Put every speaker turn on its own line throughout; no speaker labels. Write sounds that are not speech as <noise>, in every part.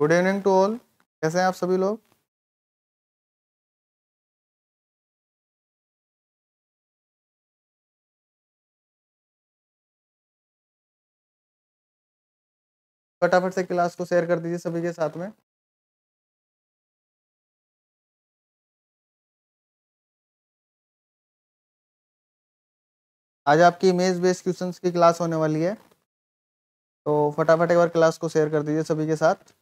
good evening to all कैसे हैं आप सभी लोग फटाफट से क्लास को शेयर कर दीजिए सभी के साथ में आज आपकी इमेज बेस्ड क्वेश्चंस की क्लास होने वाली है तो फटाफट एक बार क्लास को शेयर कर दीजिए सभी के साथ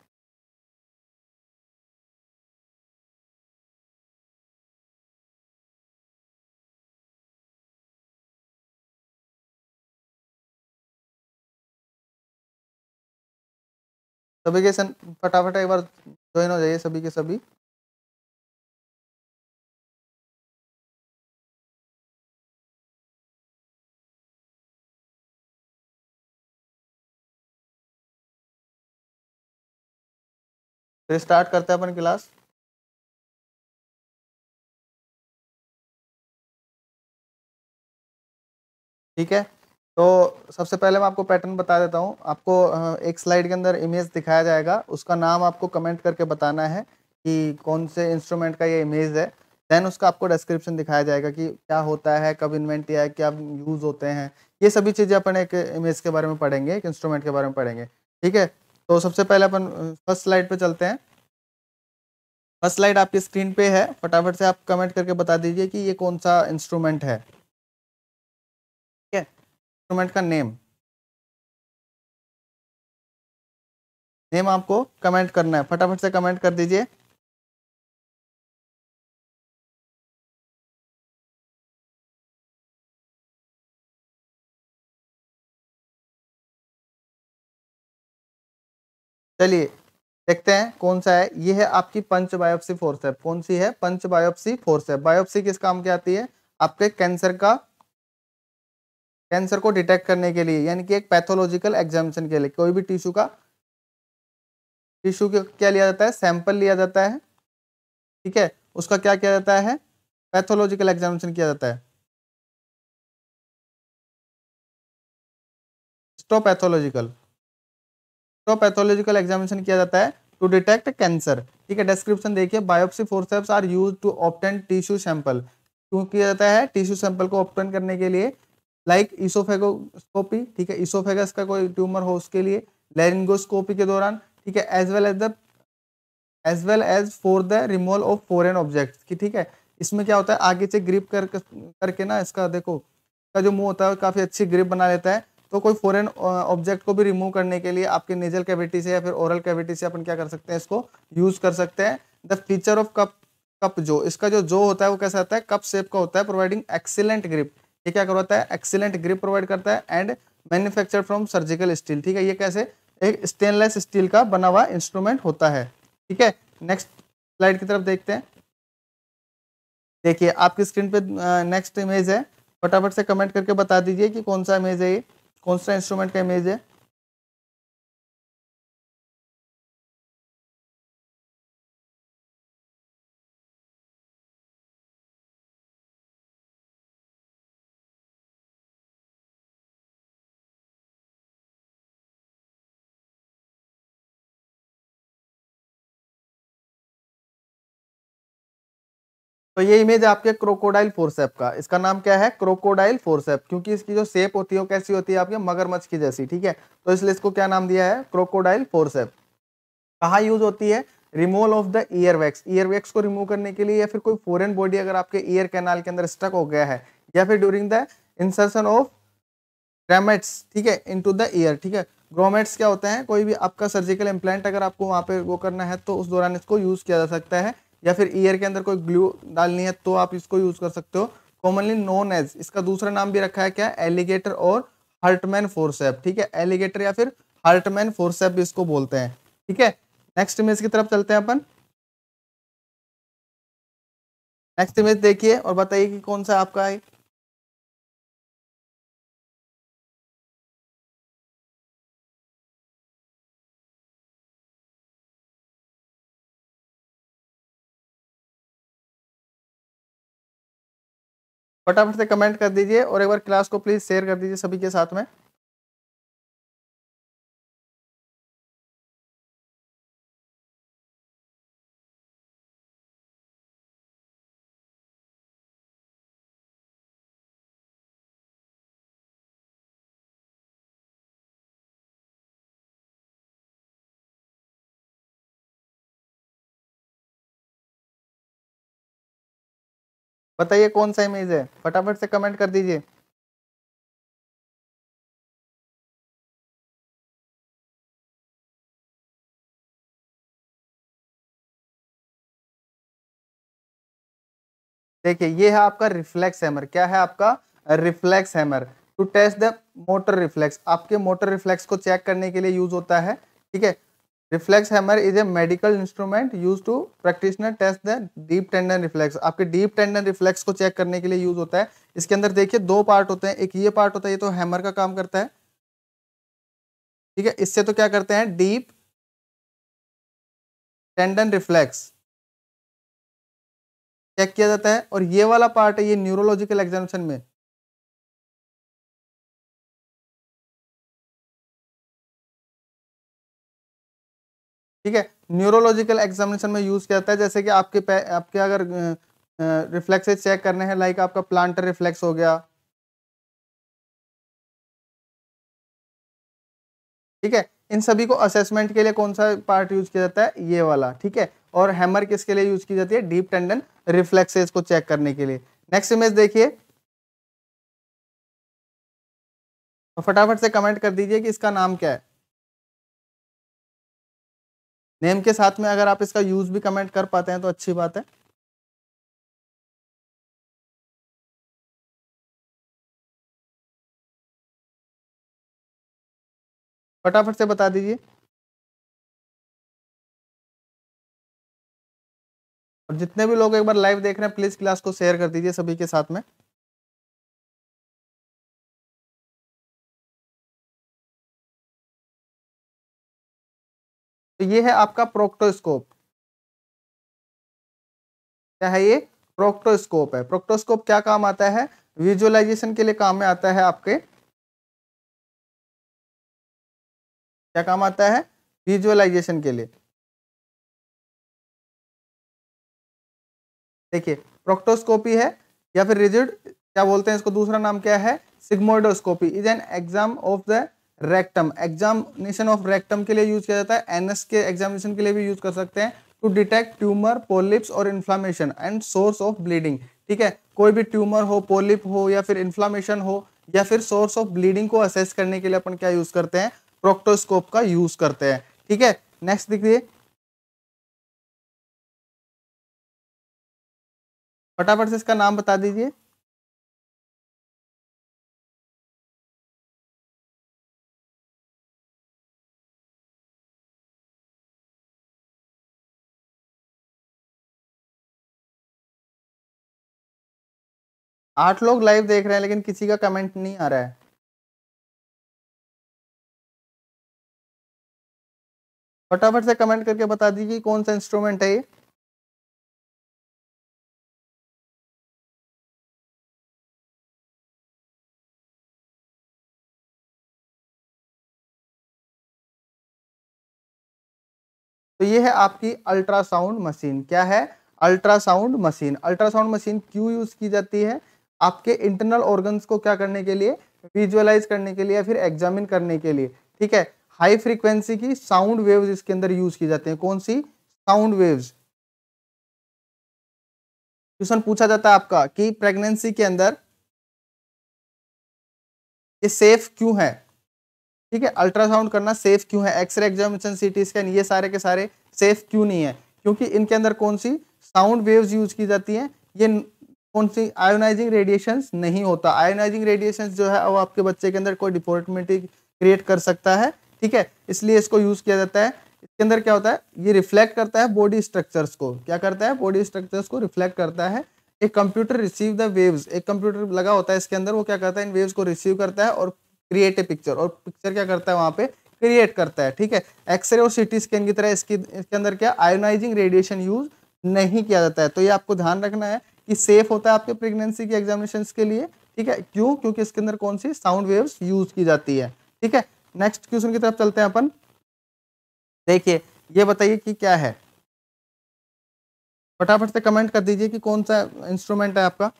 सभी के फटाफट एक बार ज्वाइन हो जाइए सभी के सभी फिर तो स्टार्ट करते हैं अपन क्लास ठीक है तो सबसे पहले मैं आपको पैटर्न बता देता हूँ आपको एक स्लाइड के अंदर इमेज
दिखाया जाएगा उसका नाम आपको कमेंट करके बताना है कि कौन से इंस्ट्रूमेंट का ये इमेज है देन उसका आपको डिस्क्रिप्शन दिखाया जाएगा कि क्या होता है कब इन्वेंट है क्या यूज़ होते हैं ये सभी चीज़ें अपन एक इमेज के बारे में पढ़ेंगे एक इंस्ट्रूमेंट के बारे में पढ़ेंगे ठीक है तो सबसे पहले अपन फर्स्ट स्लाइड पे चलते हैं फर्स्ट स्लाइड आपकी स्क्रीन पे है
फटाफट से आप कमेंट करके बता दीजिए कि ये कौन सा इंस्ट्रूमेंट है इंस्ट्रूमेंट का नेम नेम आपको कमेंट करना है फटाफट से कमेंट कर दीजिए चलिए देखते हैं कौन सा है ये है आपकी पंच बायोप्सी फोर्सेप कौन सी है पंच
बायोप्सी फोर्सेप बायोप्सी किस काम की आती है आपके कैंसर का कैंसर को डिटेक्ट करने के लिए यानी कि एक पैथोलॉजिकल एग्जामिशन के लिए कोई भी टिश्यू का
टिश्यू क्या लिया जाता है सैंपल लिया जाता है ठीक है उसका क्या
किया जाता है पैथोलॉजिकल एग्जामेशन किया जाता है स्टोपैथोलॉजिकल स्टोपैथोलॉजिकल
एग्जामिशन किया जाता है टू डिटेक्ट कैंसर ठीक है डिस्क्रिप्शन देखिए biopsy forceps are use
to obtain tissue sample क्यों किया जाता है टिश्यू सैंपल को ऑप्टेन करने के लिए लाइक इसोफेगोस्कोपी ठीक है इसोफेगस का कोई ट्यूमर हो उसके लिए लेरिंगोस्कोपी के दौरान ठीक है as well as the as well as for the removal of foreign objects की ठीक है इसमें क्या होता है आगे से ग्रिप कर करके ना इसका देखो इसका जो मुंह होता है काफ़ी अच्छी ग्रिप बना लेता है तो कोई फॉरन ऑब्जेक्ट को भी रिमूव करने के लिए आपके नेजल कैविटी से या फिर ओरल कैविटी से अपन क्या कर सकते हैं इसको यूज़ कर सकते हैं the feature of cup cup जो इसका जो जो होता है वो कैसा होता है कप शेप का होता है प्रोवाइडिंग एक्सीलेंट ग्रिप ये क्या करवाता है एक्सीलेंट ग्रिप प्रोवाइड करता है and manufacture from surgical steel ठीक है ये कैसे एक स्टेनलेस स्टील का बना हुआ इंस्ट्रूमेंट होता है ठीक है नेक्स्ट स्लाइड की तरफ देखते हैं
देखिए आपकी स्क्रीन पे नेक्स्ट इमेज है फटाफट से कमेंट करके बता दीजिए
कि कौन सा इमेज है ये कौन सा इंस्ट्रूमेंट का इमेज है तो ये इमेज आपके क्रोकोडाइल फोरसेप का इसका नाम क्या है क्रोकोडाइल फोरसेप क्योंकि इसकी जो
शेप होती है वो कैसी होती है आपके मगरमच्छ की जैसी ठीक है तो इसलिए इसको क्या नाम दिया है क्रोकोडाइल फोरसेप कहाँ यूज होती है removal of the ear wax ear wax को रिमूव करने के लिए या फिर कोई फॉरेन बॉडी अगर आपके ईयर कैनाल के अंदर स्टक हो गया है या फिर during the insertion of grommets ठीक है टू द ईयर ठीक है ग्रोमेट्स क्या होते हैं कोई भी आपका सर्जिकल इम्प्लांट अगर आपको वहाँ पे वो करना है तो उस दौरान इसको यूज़ किया जा सकता है या फिर ईयर के अंदर कोई ग्लू डालनी है तो आप इसको यूज कर सकते हो कॉमनली नोन एज इसका दूसरा नाम भी रखा है क्या एलिगेटर और हर्टमैन फोरसेप ठीक है एलिगेटर या फिर हर्टमैन फोरसेप भी इसको बोलते हैं
ठीक है नेक्स्ट इमेज की तरफ चलते हैं अपन
नेक्स्ट इमेज देखिए और बताइए कि कौन सा आपका है फटाफट से कमेंट कर दीजिए और एक बार क्लास को प्लीज़ शेयर कर दीजिए सभी के साथ में बताइए कौन सा इमेज है फटाफट से कमेंट कर दीजिए देखिए ये है आपका रिफ्लेक्स हैमर क्या है आपका reflex hammer to
test the motor reflex आपके मोटर रिफ्लेक्स को चेक करने के लिए यूज होता है ठीक है reflex hammer is a medical instrument used to practitioner test the deep tendon reflex आपके डीप टेंडन रिफ्लेक्स को चेक करने के लिए यूज होता है इसके अंदर देखिए दो पार्ट होते हैं एक ये पार्ट होता है
ये तो हैमर का काम करता है ठीक है इससे तो क्या करते हैं डीप टेंडन रिफ्लेक्स चेक किया जाता है और ये वाला पार्ट है ये न्यूरोलॉजिकल एग्जामिनेशन में ठीक है न्यूरोलॉजिकल एग्जामिनेशन में यूज़ किया जाता है जैसे कि आपके आपके अगर
रिफ्लेक्सेस चेक करने हैं लाइक आपका प्लांटर रिफ्लेक्स हो गया ठीक है इन सभी को असेसमेंट के लिए कौन सा पार्ट यूज किया जाता है ये वाला ठीक है और हैमर किसके लिए यूज की जाती है डीप टेंडन रिफ्लेक्सेज को चेक करने के लिए नेक्स्ट इमेज देखिए तो फटाफट से कमेंट कर दीजिए कि इसका नाम क्या है
नेम के साथ में अगर आप इसका यूज़ भी कमेंट कर पाते हैं तो अच्छी बात है फटाफट से बता दीजिए और जितने भी लोग एक बार लाइव देख रहे हैं प्लीज़ क्लास को शेयर कर दीजिए सभी के साथ में तो ये है आपका प्रोक्टोस्कोप क्या है ये
प्रोक्टोस्कोप है प्रोक्टोस्कोप क्या काम आता है विजुअलाइजेशन के लिए काम में आता है आपके क्या
काम आता है विजुअलाइजेशन के लिए देखिए
प्रोक्टोस्कोपी है या फिर रिजिड क्या बोलते हैं इसको दूसरा नाम क्या है sigmoidoscopy
is an exam of the rectum examination of rectum के लिए यूज किया जाता है एनएस के एग्जामिनेशन के लिए भी यूज कर सकते हैं टू डिटेक्ट ट्यूमर पोलिप्स और inflammation and source of bleeding ठीक है कोई भी ट्यूमर हो पोलिप हो या फिर इन्फ्लामेशन हो या फिर सोर्स
ऑफ ब्लीडिंग को असेस करने के लिए अपन क्या यूज करते हैं प्रोक्टोस्कोप का यूज करते हैं ठीक है
नेक्स्ट देखिए फटाफट से इसका नाम बता दीजिए आठ लोग लाइव देख रहे हैं लेकिन किसी का कमेंट नहीं आ रहा है फटाफट से कमेंट करके बता दीजिए कौन सा इंस्ट्रूमेंट है ये तो ये है आपकी अल्ट्रासाउंड मशीन क्या है अल्ट्रासाउंड मशीन
अल्ट्रासाउंड मशीन क्यों यूज की जाती है आपके इंटरनल ऑर्गन्स को क्या करने के लिए विजुअलाइज करने के लिए या फिर एग्जामिन करने के लिए ठीक है हाई फ्रीक्वेंसी की साउंड वेव्स इसके
अंदर यूज की जाती हैं कौन सी साउंड वेव्स क्वेश्चन पूछा जाता है आपका कि प्रेगनेंसी के अंदर ये सेफ क्यों है ठीक है अल्ट्रासाउंड करना सेफ क्यों है एक्सरे एग्जामिनेशन सीटी स्कैन
ये सारे के सारे सेफ क्यों नहीं है क्योंकि इनके अंदर कौन सी साउंड वेव्स यूज की जाती हैं ये कौन सी आयोनाइजिंग रेडिएशन नहीं होता आयोनाइजिंग रेडिएशन जो है वो आपके बच्चे के अंदर कोई डिपोर्टमेंटी क्रिएट कर सकता है ठीक है इसलिए इसको यूज किया जाता है इसके अंदर क्या होता है ये रिफ्लेक्ट करता है बॉडी स्ट्रक्चर्स को क्या करता है बॉडी स्ट्रक्चर्स को रिफ्लेक्ट करता है एक कंप्यूटर रिसीव द वेव्स एक कंप्यूटर लगा होता है इसके अंदर वो क्या करता है इन वेव्स को रिसीव करता है और क्रिएट ए पिक्चर और पिक्चर क्या करता है वहाँ पे क्रिएट करता है ठीक है एक्सरे और सिटी स्कैन की तरह इसकी इसके अंदर क्या आयोनाइजिंग रेडिएशन यूज नहीं किया जाता है तो ये आपको ध्यान रखना है कि सेफ होता है आपके प्रेगनेंसी के एग्जामिनेशन के लिए ठीक है क्यों क्योंकि इसके अंदर कौन सी साउंड
वेव्स यूज की जाती है ठीक है नेक्स्ट क्वेश्चन की तरफ चलते हैं अपन देखिए
ये बताइए कि क्या है फटाफट से कमेंट कर दीजिए कि कौन सा इंस्ट्रूमेंट है आपका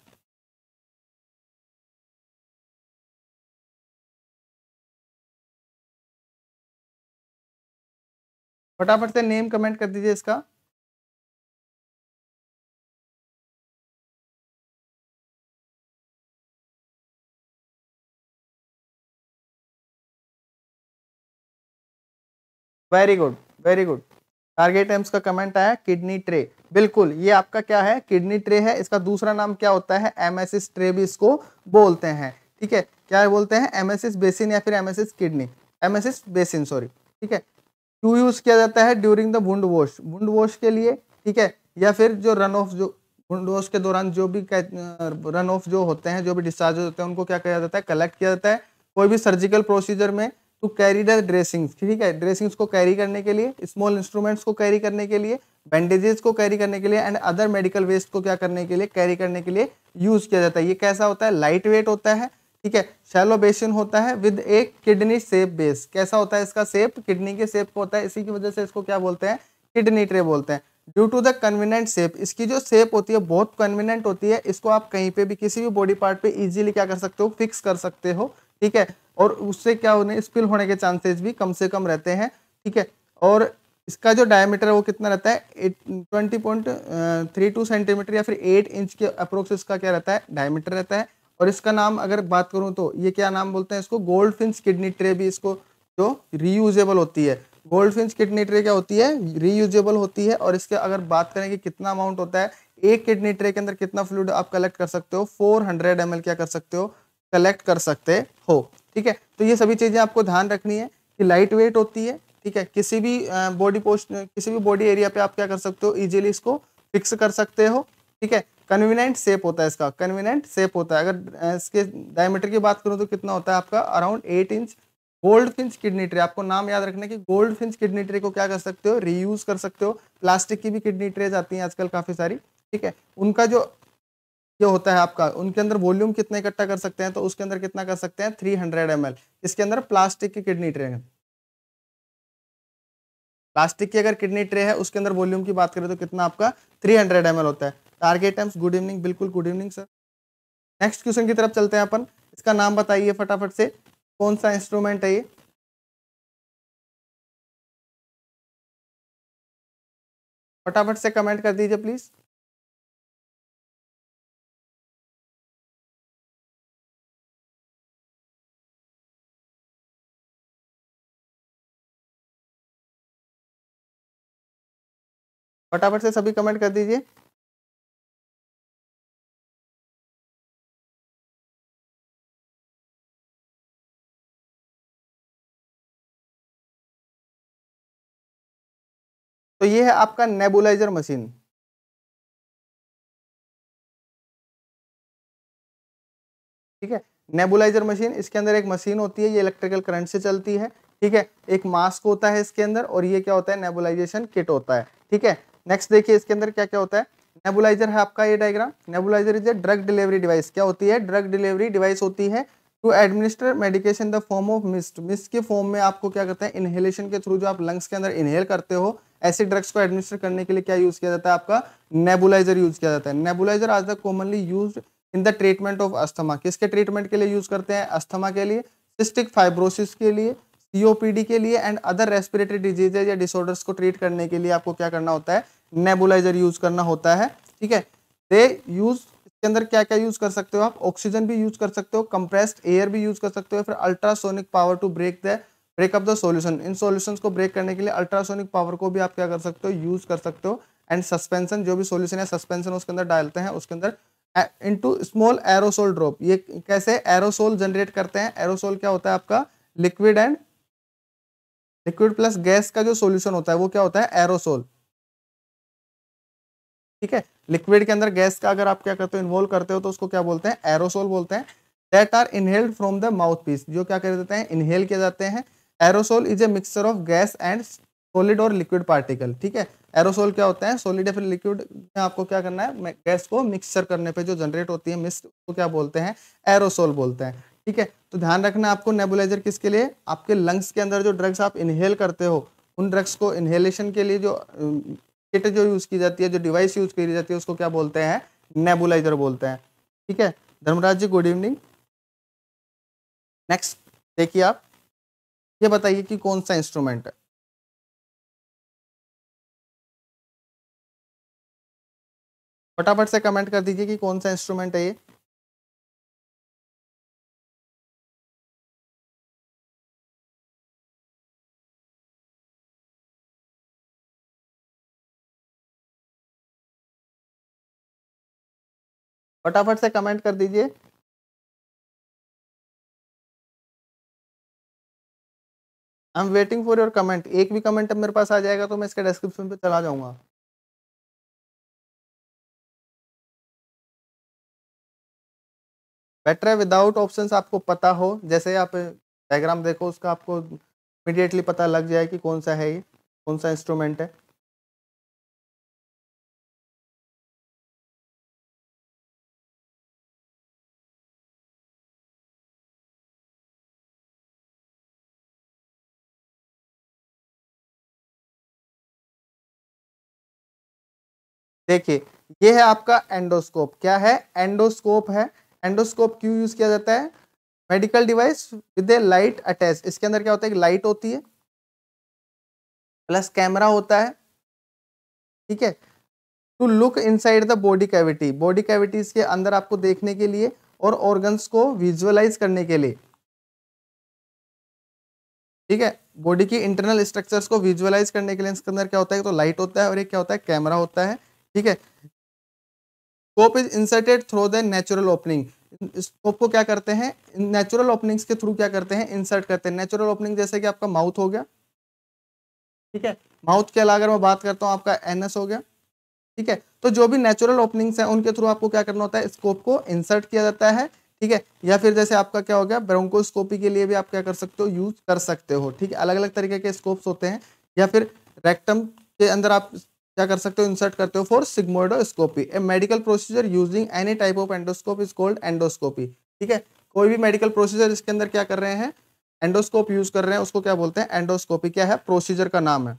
फटाफट से नेम कमेंट कर दीजिए इसका very good
very good target AIIMS का कमेंट आया किडनी ट्रे बिल्कुल ये आपका क्या है किडनी ट्रे
है इसका दूसरा नाम क्या होता है एमएसिस ट्रे भी इसको बोलते हैं ठीक है क्या बोलते हैं एमएसिस बेसिन या फिर emesis kidney emesis basin sorry ठीक है क्यों यूज किया जाता है during the wound wash wound wash के लिए ठीक है या फिर जो रन ऑफ जो बुंड वॉश के दौरान जो भी रन ऑफ जो होते हैं जो भी डिस्चार्ज होते हैं उनको क्या किया जाता है कलेक्ट किया जाता है कोई भी सर्जिकल प्रोसीजर में टू कैरी द ड्रेसिंग्स ठीक है ड्रेसिंग्स को कैरी करने के लिए स्मॉल इंस्ट्रूमेंट्स को कैरी करने के लिए बैंडेजेस को कैरी करने के लिए एंड अदर मेडिकल वेस्ट को क्या करने के लिए कैरी करने के लिए यूज किया जाता है ये कैसा होता है लाइट वेट होता है ठीक है शैलो बेसिन होता है with a kidney shape base कैसा होता है इसका सेप किडनी के सेप होता है इसी की वजह से इसको क्या बोलते हैं किडनी ट्रे बोलते हैं due to the convenient shape इसकी जो सेप होती है बहुत कन्वीनियंट होती है इसको आप कहीं पे भी किसी भी बॉडी पार्ट पे इजीली क्या कर सकते हो फिक्स कर सकते हो ठीक है और उससे क्या होने स्पिल होने के चांसेस भी कम से कम रहते हैं ठीक है और इसका जो डायमीटर है वो कितना रहता है twenty point three two centimetre या फिर एट इंच के अप्रोक्स इसका क्या रहता है डायमीटर रहता है और इसका नाम अगर बात करूँ तो ये क्या नाम बोलते हैं इसको गोल्ड फिंच किडनी ट्रे भी इसको जो रीयूजेबल होती है गोल्ड फिंच किडनी ट्रे क्या होती है रीयूजेबल होती है और इसके अगर बात करें कि कितना अमाउंट होता है एक किडनी ट्रे के अंदर कितना फ्लूड आप कलेक्ट कर सकते हो फोर हंड्रेड एम क्या कर सकते हो कलेक्ट कर सकते हो ठीक है तो ये सभी चीज़ें आपको ध्यान रखनी है कि लाइट वेट होती है ठीक है किसी भी बॉडी पोस्ट किसी भी बॉडी एरिया पे आप क्या कर सकते हो इजीली इसको फिक्स कर सकते हो ठीक है कन्वीनियंट सेप होता है इसका कन्वीनियंट सेप होता है अगर इसके डायमीटर की बात करूँ तो कितना होता है आपका around eight inch goldfinch kidney tray आपको नाम याद रखना कि गोल्ड फिंच किडनी ट्रे को क्या कर सकते हो रीयूज कर सकते हो प्लास्टिक की भी किडनी ट्रेज आती हैं आजकल काफ़ी सारी ठीक है उनका जो ये होता है आपका उनके अंदर वॉल्यूम कितना इकट्ठा कर सकते हैं तो उसके अंदर कितना कर सकते हैं थ्री हंड्रेड एम इसके अंदर प्लास्टिक की किडनी ट्रे है प्लास्टिक की अगर किडनी ट्रे है उसके अंदर वॉल्यूम की बात करें तो कितना आपका थ्री हंड्रेड एम होता है टारगेट टाइम्स गुड
इवनिंग बिल्कुल good evening sir next question की तरफ चलते हैं अपन इसका नाम बताइए फटाफट से
कौन सा इंस्ट्रूमेंट है ये फटाफट से कमेंट कर दीजिए प्लीज़ फटाफट से सभी कमेंट कर दीजिए तो ये है आपका नेबुलाइजर मशीन ठीक है नेबुलाइजर मशीन इसके अंदर एक
मशीन होती है ये इलेक्ट्रिकल करंट से चलती है ठीक है एक मास्क होता है इसके अंदर और ये क्या होता है
नेबुलाइजेशन किट होता है ठीक है नेक्स्ट देखिए इसके अंदर क्या क्या होता है नेबुलाइजर है आपका ये diagram nebulizer is a drug delivery device क्या होती है ड्रग डिलीवरी डिवाइस होती है to administer medication the form of mist mist के फॉर्म में आपको क्या करते हैं इनहेलेशन के थ्रू जो आप लंग्स के अंदर इनहेल करते हो ऐसे ड्रग्स को एडमिनिस्टर करने के लिए क्या यूज़ किया जाता है आपका नेबुलाइजर यूज़ किया जाता है नेबुलाइजर आज the commonly use in the treatment of asthma किसके ट्रीटमेंट के लिए यूज़ करते हैं अस्थमा के लिए सिस्टिक फाइब्रोसिस के लिए सीओपीडी के लिए एंड अदर रेस्पिरेटरी डिजीजेज या डिसऑर्डर्स को ट्रीट करने के लिए आपको क्या करना होता है नेबुलाइजर यूज करना होता है ठीक है दे यूज इसके अंदर क्या क्या यूज कर सकते हो आप ऑक्सीजन भी यूज कर सकते हो कंप्रेस्ड एयर भी यूज कर सकते हो फिर ultrasonic power to break the break up the solution in solution को ब्रेक करने के लिए अल्ट्रासोनिक पावर को भी आप क्या कर सकते हो यूज कर सकते हो एंड सस्पेंशन जो भी सोल्यूशन है सस्पेंशन उसके अंदर डालते हैं उसके अंदर टू स्मॉल एरोसोल ड्रॉप ये कैसे एरोसोल जनरेट करते हैं एरोसोल
क्या होता है आपका liquid and liquid plus gas का जो सॉल्यूशन होता है वो क्या होता है एरोसोल ठीक है लिक्विड के अंदर गैस का अगर
आप क्या करते हो इन्वॉल्व करते हो तो उसको क्या बोलते हैं एरोसोल बोलते हैं that are inhaled from the mouthpiece जो क्या कर देते हैं इनहेल किए जाते हैं aerosol is a mixture of gas and solid और लिक्विड पार्टिकल ठीक है एरोसोल क्या होता है सोलिड या फिर लिक्विड में आपको क्या करना है गैस को मिक्सचर करने पे जो जनरेट होती है मिस्ट उसको क्या बोलते हैं एरोसोल बोलते हैं ठीक है तो ध्यान रखना आपको नेबुलाइजर किसके लिए आपके लंग्स के अंदर जो ड्रग्स आप इनहेल करते हो उन ड्रग्स को इनहेलेशन के लिए जो किट जो यूज़ की जाती है जो डिवाइस यूज़ करी जाती है उसको क्या बोलते हैं
नेबुलाइजर बोलते हैं ठीक है Dharmraj ji good evening next
देखिए आप ये बताइए कि कौन सा इंस्ट्रूमेंट है फटाफट से कमेंट कर दीजिए कि कौन सा इंस्ट्रूमेंट है ये फटाफट से कमेंट कर दीजिए I am waiting for your comment एक भी कमेंट अब मेरे पास आ जाएगा तो मैं इसके डिस्क्रिप्शन पे चला जाऊंगा बेटर है विदाउट ऑप्शंस आपको पता हो जैसे आप डायग्राम देखो उसका आपको इमीडिएटली पता लग जाए कि कौन सा है ये कौन सा इंस्ट्रूमेंट है देखिए ये है आपका एंडोस्कोप
क्या है एंडोस्कोप है एंडोस्कोप क्यों यूज किया जाता है medical device with a light attach इसके अंदर क्या होता है एक लाइट होती है प्लस कैमरा होता है ठीक है to look inside the body cavity body
cavities के अंदर आपको देखने के लिए और ऑर्गन्स को विजुअलाइज करने के लिए
ठीक है बॉडी की इंटरनल स्ट्रक्चर्स को विजुअलाइज करने के लिए इसके अंदर क्या होता है तो लाइट होता है और एक क्या होता है कैमरा होता है ठीक है scope is
inserted through the natural opening scope को क्या करते हैं नेचुरल ओपनिंग्स के थ्रू क्या करते हैं इंसर्ट करते हैं नेचुरल ओपनिंग जैसे कि आपका माउथ हो गया ठीक है माउथ के अलावा मैं बात करता हूँ आपका एनएस हो गया ठीक है तो जो भी नेचुरल ओपनिंग्स हैं उनके थ्रू आपको क्या करना होता है स्कोप को इंसर्ट किया जाता है ठीक है या फिर जैसे आपका क्या हो गया ब्रोंकोस्कोपी के लिए भी आप क्या कर सकते हो यूज कर सकते हो ठीक है अलग अलग तरीके के स्कोप्स होते हैं या फिर रेक्टम के अंदर आप क्या कर सकते हो इंसर्ट करते हो for sigmoidoscopy a medical procedure using any type of endoscope is called endoscopy ठीक है कोई भी मेडिकल प्रोसीजर इसके अंदर क्या कर रहे हैं एंडोस्कोप यूज कर रहे हैं उसको क्या बोलते हैं एंडोस्कोपी क्या है प्रोसीजर का नाम है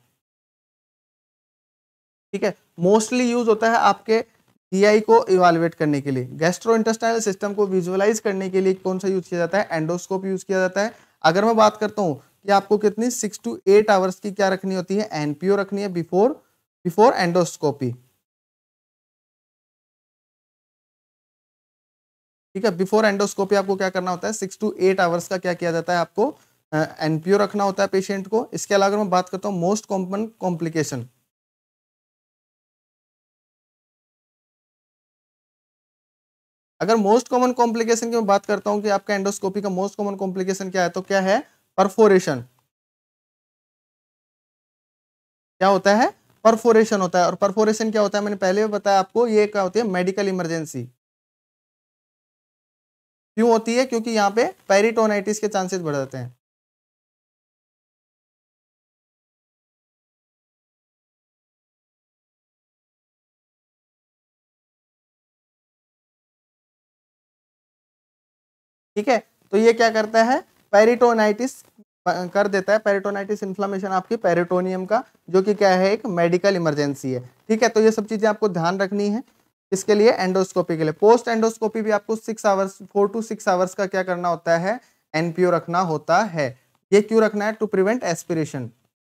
ठीक है मोस्टली यूज होता है आपके टीआई को इवालुएट करने के लिए गैस्ट्रो इंटेस्टाइनल सिस्टम को विजुअलाइज करने के लिए कौन सा यूज किया जाता है एंडोस्कोप यूज किया जाता है अगर मैं बात करता हूँ कि आपको कितनी सिक्स टू एट आवर्स की क्या रखनी होती है एनपीओ
रखनी है बिफोर before endoscopy ठीक है बिफोर एंडोस्कोपी आपको क्या करना होता है सिक्स टू एट आवर्स का क्या किया जाता है आपको एनपीओ uh, रखना होता है पेशेंट को इसके अलावा मैं बात करता हूँ मोस्ट कॉमन
कॉम्प्लिकेशन अगर मोस्ट कॉमन कॉम्प्लिकेशन की मैं बात करता हूँ कि आपका एंडोस्कोपी का मोस्ट कॉमन कॉम्प्लिकेशन
क्या है तो क्या है परफोरेशन क्या
होता है परफोरेशन होता है और परफोरेशन क्या होता है मैंने पहले भी बताया आपको ये क्या होती है मेडिकल इमरजेंसी
क्यों होती है क्योंकि यहाँ पे पेरिटोनाइटिस के चांसेस बढ़ जाते हैं ठीक है तो ये क्या करता है
पेरिटोनाइटिस कर देता है पेरिटोनाइटिस इन्फ्लामेशन आपकी पेरिटोनियम का जो कि क्या
है एक मेडिकल इमरजेंसी है ठीक है तो ये सब चीज़ें आपको ध्यान रखनी है इसके लिए एंडोस्कोपी के लिए पोस्ट एंडोस्कोपी भी आपको six hours four to six hours का क्या करना होता है एनपीओ रखना
होता है ये क्यों रखना है to prevent aspiration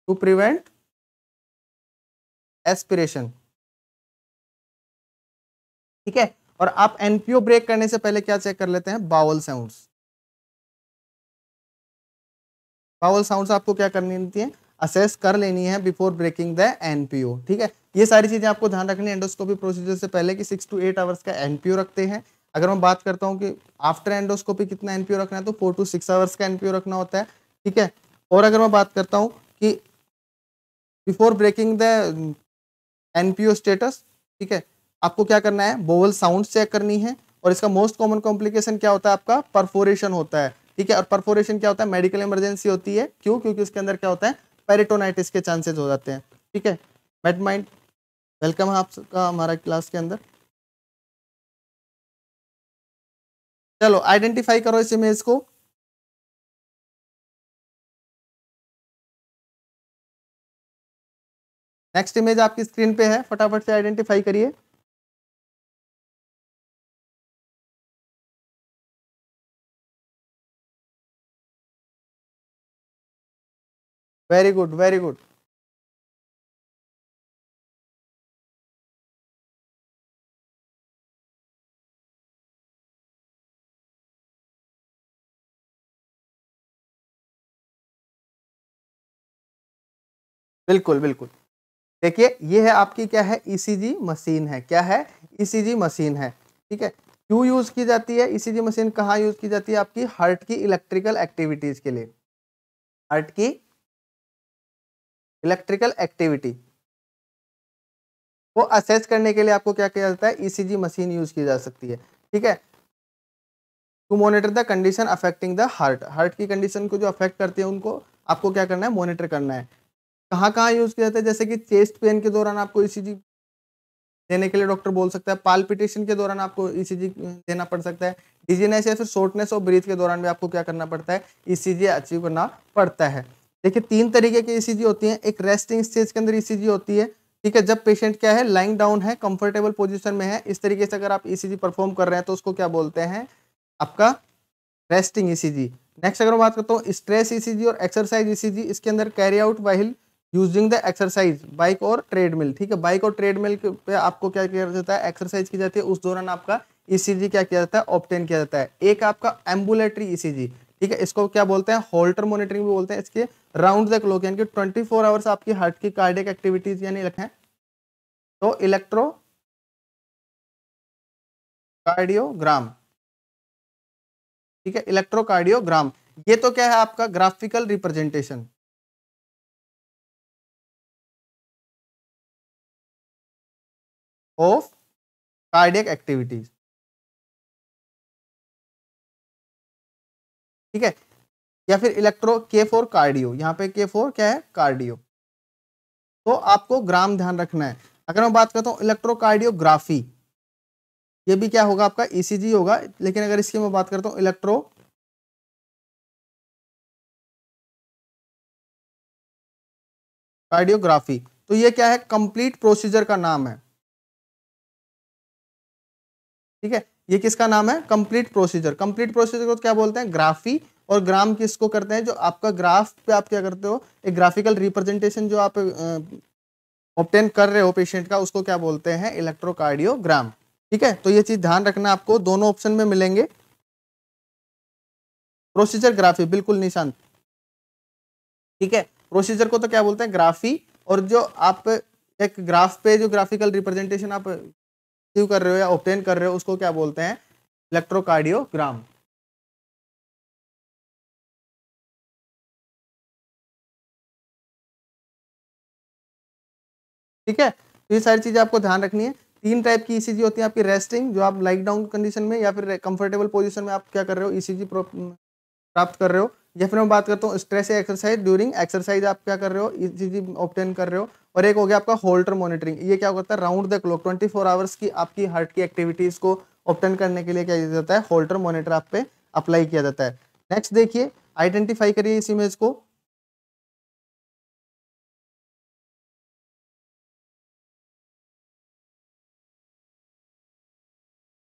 to prevent aspiration ठीक है और आप एनपीओ ब्रेक करने से पहले क्या चेक कर लेते हैं बाउल साउंड्स पावल साउंड आपको क्या करनी होती है असेस कर लेनी है बिफोर ब्रेकिंग
द एनपीओ ठीक है ये सारी चीज़ें आपको ध्यान रखनी है एंडोस्कोपी प्रोसीजर से पहले कि सिक्स टू एट आवर्स का एनपीओ रखते हैं अगर मैं बात करता हूँ कि आफ्टर एंडोस्कोपी कितना एनपीओ रखना है तो फोर टू सिक्स आवर्स का एनपीओ रखना होता है ठीक है और अगर मैं बात करता हूँ कि before breaking the NPO status ठीक है आपको क्या करना है बोवल साउंड चेक करनी है और इसका मोस्ट कॉमन कॉम्प्लिकेशन क्या होता है आपका परफोरेशन होता है ठीक है और परफोरेशन क्या होता है मेडिकल इमरजेंसी होती है क्यों क्योंकि उसके अंदर क्या होता है पेरिटोनाइटिस के चांसेज हो जाते हैं
ठीक है मेड माइंड वेलकम है आपका हमारा क्लास के अंदर
चलो आइडेंटिफाई करो इस इमेज को नेक्स्ट इमेज आपकी स्क्रीन पे है फटाफट से आइडेंटिफाई करिए वेरी गुड वेरी गुड बिल्कुल बिल्कुल
देखिए ये है आपकी क्या है ईसीजी e मशीन है क्या है ईसीजी e मशीन है
ठीक है क्यों यूज़ की जाती है ईसीजी e मशीन कहाँ यूज़ की जाती है आपकी हार्ट की इलेक्ट्रिकल एक्टिविटीज़
के लिए हार्ट की इलेक्ट्रिकल एक्टिविटी वो असेस करने के लिए आपको क्या किया जाता है ईसीजी मशीन यूज की
जा सकती है ठीक है to monitor the condition affecting the heart heart की कंडीशन को जो अफेक्ट करती है उनको आपको क्या करना है मॉनिटर करना है कहाँ कहाँ यूज़ किया जाता है जैसे कि चेस्ट पेन के दौरान आपको ईसीजी e देने के लिए डॉक्टर बोल सकता है पालपिटेशन के दौरान आपको ईसीजी e देना पड़ सकता है डिजीनेस या फिर शॉर्टनेस और ब्रीथ के दौरान भी आपको क्या करना पड़ता है ईसीजी e अचीव करना पड़ता है देखिए तीन तरीके की ईसीजी e होती है एक रेस्टिंग स्टेज के अंदर ईसीजी e होती है ठीक है जब पेशेंट क्या है लाइंग डाउन है कंफर्टेबल पोजीशन में है इस तरीके से अगर आप ईसीजी e परफॉर्म कर रहे हैं तो उसको क्या बोलते हैं आपका रेस्टिंग ईसीजी नेक्स्ट अगर मैं बात करता हूँ स्ट्रेस ईसीजी और एक्सरसाइज ईसीजी इसके अंदर carry out while using the exercise bike और ट्रेडमिल ठीक है बाइक और ट्रेडमिल पे आपको क्या किया जाता है एक्सरसाइज की जाती है उस दौरान आपका ई क्या किया जाता है ऑप्टेन किया जाता है एक आपका एम्बुलेटरी ई ठीक है इसको क्या
बोलते हैं होल्टर मॉनिटरिंग भी बोलते हैं इसके राउंड द क्लॉक यानी कि ट्वेंटी फोर आवर्स आपकी हार्ट की कार्डियक एक्टिविटीज
यानी रखें तो इलेक्ट्रो कार्डियोग्राम ठीक है इलेक्ट्रोकार्डियोग्राम ये तो क्या है आपका graphical representation of cardiac activities ठीक है या फिर इलेक्ट्रो के फोर कार्डियो यहाँ पे के फोर क्या है कार्डियो तो
आपको ग्राम ध्यान रखना है अगर मैं बात करता हूँ इलेक्ट्रोकार्डियोग्राफी ये भी
क्या होगा आपका ईसीजी e होगा लेकिन अगर इसकी मैं बात करता हूँ इलेक्ट्रो कार्डियोग्राफी तो ये क्या है कंप्लीट प्रोसीजर का नाम है
ठीक है ये किसका नाम है कंप्लीट प्रोसीजर कंप्लीट प्रोसीजर को क्या बोलते हैं ग्राफी और ग्राम किसको करते हैं जो आपका ग्राफ पे आप क्या करते हो एक ग्राफिकल रिप्रेजेंटेशन जो आप ऑप्टेन कर रहे हो पेशेंट का उसको क्या बोलते हैं इलेक्ट्रोकार्डियोग्राम ठीक है तो ये चीज़ ध्यान
रखना आपको दोनों ऑप्शन में मिलेंगे प्रोसीजर ग्राफी बिल्कुल निशांत ठीक है प्रोसीजर को तो क्या बोलते हैं ग्राफी और जो आप एक ग्राफ पे जो ग्राफिकल रिप्रेजेंटेशन आप रिसीव कर रहे हो या ऑप्टेन कर रहे हो उसको
क्या बोलते हैं इलेक्ट्रोकार्डियोग्राम ठीक है तो ये सारी चीज़ें आपको ध्यान रखनी है तीन टाइप की ईसीजी e होती है आपकी रेस्टिंग जो आप
लाइक डाउन कंडीशन में या फिर कंफर्टेबल पोजीशन में आप क्या कर रहे हो ईसीजी e प्राप्त कर रहे हो या फिर मैं बात करता हूँ स्ट्रेस एक्सरसाइज ड्यूरिंग एक्सरसाइज आप क्या कर रहे हो इसी ऑप्टेन कर रहे हो और एक हो गया आपका होल्टर मॉनिटरिंग ये क्या करता है round the clock twenty four hours की आपकी हार्ट की एक्टिविटीज़ को
ऑप्टेन करने के लिए क्या किया जाता है होल्टर मॉनिटर आप पे अप्लाई किया जाता है नेक्स्ट देखिए
आइडेंटिफाई करिए इस इमेज को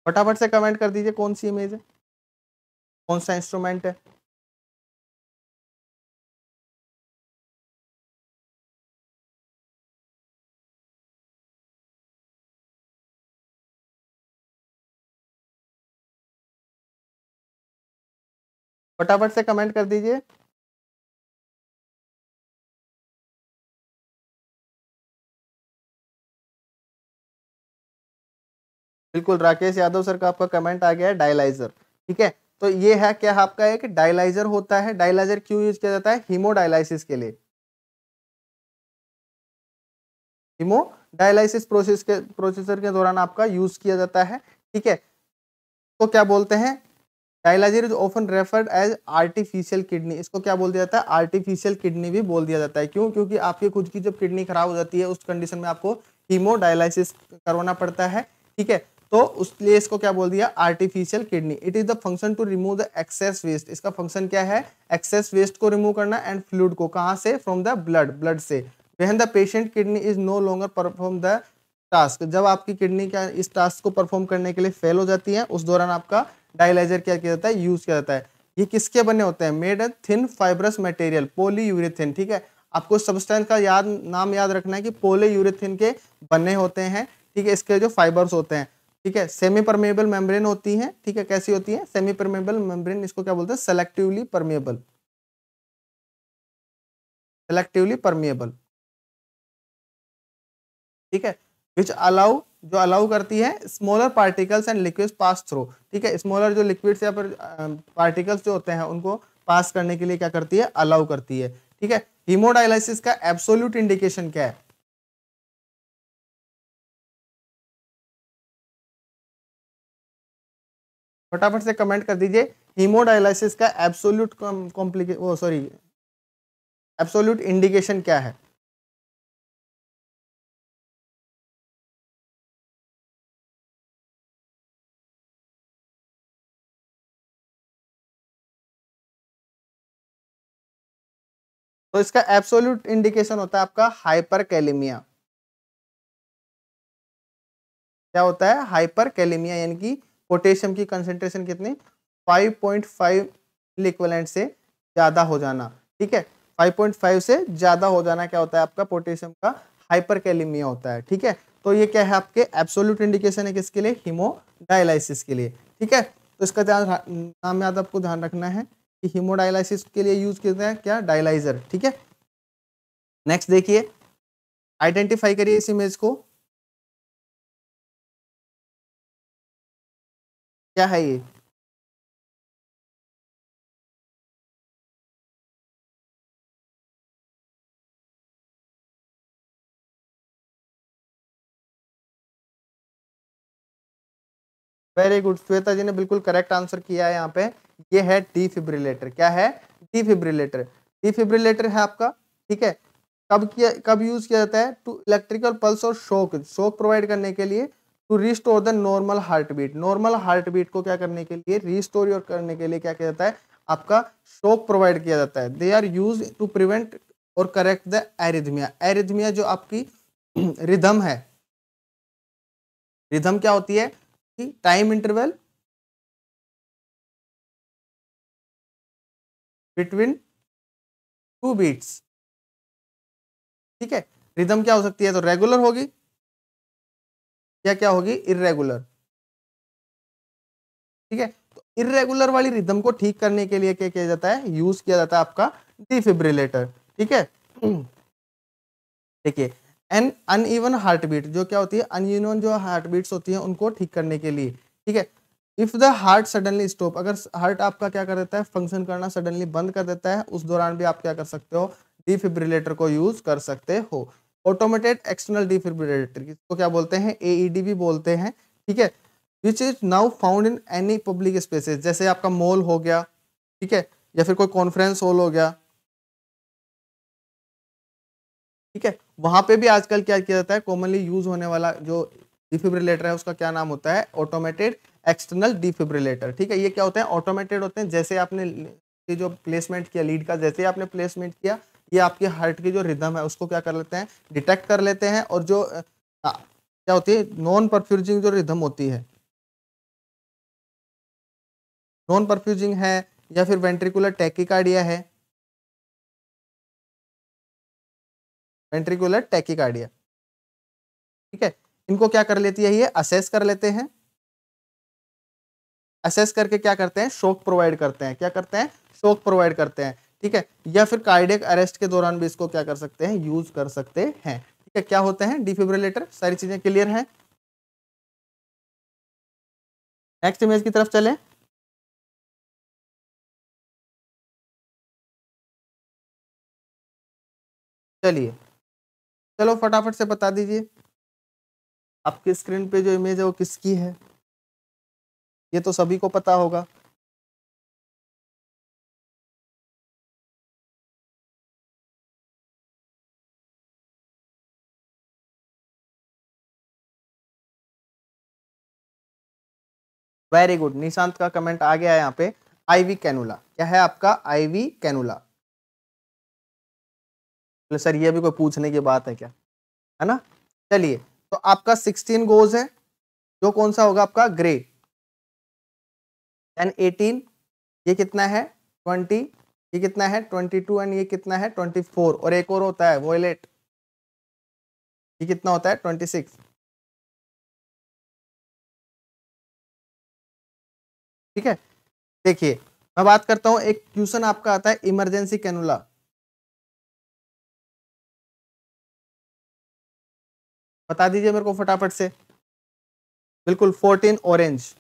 फटाफट से कमेंट कर दीजिए कौन सी इमेज है कौन सा इंस्ट्रूमेंट है फटाफट से कमेंट कर दीजिए बिल्कुल राकेश यादव
सर का आपका कमेंट आ गया है डायलाइजर ठीक है तो ये है क्या आपका एक डायलाइजर होता है
डायलाइजर क्यों यूज किया जाता है हीमोडायलाइसिस के लिए डायलाइसिस प्रोसेस के प्रोसेसर के दौरान आपका यूज किया जाता है ठीक है तो क्या बोलते हैं dialyzer is often referred as artificial kidney इसको क्या बोल दिया जाता है आर्टिफिशियल किडनी भी बोल दिया जाता है क्यों क्योंकि आपकी खुद की जब किडनी खराब हो जाती है उस कंडीशन में आपको डायलाइसिस करवाना पड़ता है ठीक है तो उसलिए इसको क्या बोल दिया artificial kidney it is the function to remove the excess waste इसका फंक्शन क्या है एक्सेस वेस्ट को रिमूव करना एंड फ्लूड को कहाँ से फ्रॉम द ब्लड ब्लड से when the patient kidney is no longer perform the task जब आपकी किडनी क्या इस टास्क को परफॉर्म करने के लिए फेल हो जाती है उस दौरान आपका डायलाइजर क्या किया जाता है यूज किया जाता है ये किसके बने होते हैं made an thin fibrous material polyurethane ठीक है आपको सब्सटेंस का याद नाम याद रखना है कि पोले यूरेथिन के बने होते हैं ठीक है इसके जो फाइबर्स होते हैं ठीक है सेमी परमेबल
मेम्ब्रेन होती है ठीक है कैसी होती है सेमी परमेबल मेम्ब्रेन इसको क्या बोलते हैं सेलेक्टिवली परमेबल सेलेक्टिवली परमेबल ठीक है विच अलाउ जो अलाउ करती है smaller particles and liquids
pass through ठीक है स्मॉलर जो लिक्विड्स या फिर पार्टिकल्स जो होते हैं उनको पास करने के
लिए क्या करती है अलाउ करती है ठीक है हीमोडायलिसिस का एब्सोल्यूट इंडिकेशन क्या है फटाफट से कमेंट कर दीजिए हीमोडायलिसिस का एब्सोल्यूट कॉम्प्लिके वो सॉरी एब्सोल्यूट इंडिकेशन क्या है तो इसका एब्सोल्यूट इंडिकेशन होता है आपका हाइपर कैलिमिया
क्या होता है हाइपर कैलिमिया यानी कि पोटेशियम की कंसेंट्रेशन कितनी 5.5 पॉइंट इक्वलेंट से ज़्यादा
हो जाना ठीक है 5.5 से ज़्यादा हो जाना क्या होता है आपका पोटेशियम का हाइपर कैलिमिया होता है ठीक है तो ये क्या है आपके एब्सोल्यूट इंडिकेशन है किसके लिए हिमोडायलाइसिस के लिए ठीक है तो इसका ध्यान नाम याद आपको ध्यान रखना है कि हीमोडायलिसिस के
लिए यूज करते हैं क्या डायलाइजर ठीक है नेक्स्ट देखिए
आइडेंटिफाई करिए इस इमेज को क्या है ये
वेरी गुड श्वेता जी ने बिल्कुल करेक्ट आंसर किया है यहाँ पे ये है डिफिब्रिलेटर क्या है
डिफिब्रिलेटर डिफिब्रिलेटर है आपका ठीक है कब किया कब यूज किया जाता है टू इलेक्ट्रिकल पल्स और शोक शोक प्रोवाइड करने के लिए to restore the normal heartbeat normal heartbeat को क्या करने के लिए रिस्टोर और करने के लिए क्या किया जाता है आपका शोक प्रोवाइड किया जाता है they are use to prevent और करेक्ट द एरिथमिया एरिथमिया जो आपकी
रिदम <clears throat> है रिदम क्या होती है time time between two beats ठीक है रिदम क्या हो सकती है तो रेगुलर होगी या क्या होगी इरेगुलर
ठीक है तो इरेगुलर वाली रिदम को ठीक करने के लिए क्या किया जाता है यूज किया
जाता है आपका डिफिब्रिलेटर ठीक है <clears throat> देखिए एंड अनइवन हार्ट बीट जो क्या होती है अनयून जो हार्ट बीट्स होती है उनको ठीक करने के लिए ठीक है if the heart suddenly stop अगर हार्ट आपका क्या कर देता है फंक्शन करना सडनली बंद कर देता है उस दौरान भी आप क्या कर सकते हो डिफिब्रिलेटर को यूज़ कर सकते हो ऑटोमेटेड एक्सटर्नल डिफिब्रिलेटर इसको क्या बोलते हैं ए e भी बोलते हैं ठीक है which is now
found in any public spaces जैसे आपका मॉल हो गया ठीक है या फिर कोई कॉन्फ्रेंस हॉल हो गया ठीक है वहाँ पे भी आजकल
क्या किया जाता है कॉमनली यूज होने वाला जो डिफिब्रिलेटर है उसका क्या नाम होता है ऑटोमेटेड एक्सटर्नल डिफिब्रिलेटर ठीक है ये क्या होते हैं ऑटोमेटेड होते हैं जैसे आपने ये जो प्लेसमेंट किया लीड का जैसे आपने प्लेसमेंट किया ये आपके हार्ट की जो रिदम है उसको क्या कर लेते हैं डिटेक्ट कर लेते
हैं और जो आ, क्या होती है नॉन परफ्यूजिंग जो रिदम होती है
नॉन परफ्यूजिंग है या फिर वेंट्रिकुलर टैकिकार्डिया है वेंट्रिकुलर टैकिकार्डिया ठीक है इनको क्या कर लेती है ये असेस कर लेते हैं
असेस करके क्या करते हैं शोक प्रोवाइड करते हैं क्या करते हैं शोक प्रोवाइड करते हैं
ठीक है या फिर कार्डियक अरेस्ट के दौरान भी इसको क्या कर सकते हैं यूज कर सकते हैं ठीक है क्या
होते हैं डिफिब्रिलेटर सारी चीजें क्लियर है नेक्स्ट इमेज की तरफ चले चलिए चलो फटाफट से बता दीजिए आपकी स्क्रीन पे जो इमेज है वो किसकी है ये तो सभी को पता होगा वेरी गुड निशांत का कमेंट आ गया है यहाँ पे आईवी कैनुला क्या है आपका आईवी
कैनुला सर ये भी कोई पूछने की बात है क्या है ना चलिए तो आपका सिक्सटीन गोज है जो कौन सा होगा आपका ग्रे एन एटीन ये कितना है ट्वेंटी ये कितना है ट्वेंटी टू एंड ये कितना है ट्वेंटी फोर और एक और होता है वोलेट
ये कितना होता है ट्वेंटी सिक्स ठीक है देखिए मैं बात करता हूँ एक क्वेश्चन आपका आता है इमरजेंसी कैनुला बता दीजिए मेरे को फटाफट से बिल्कुल फोर्टीन ऑरेंज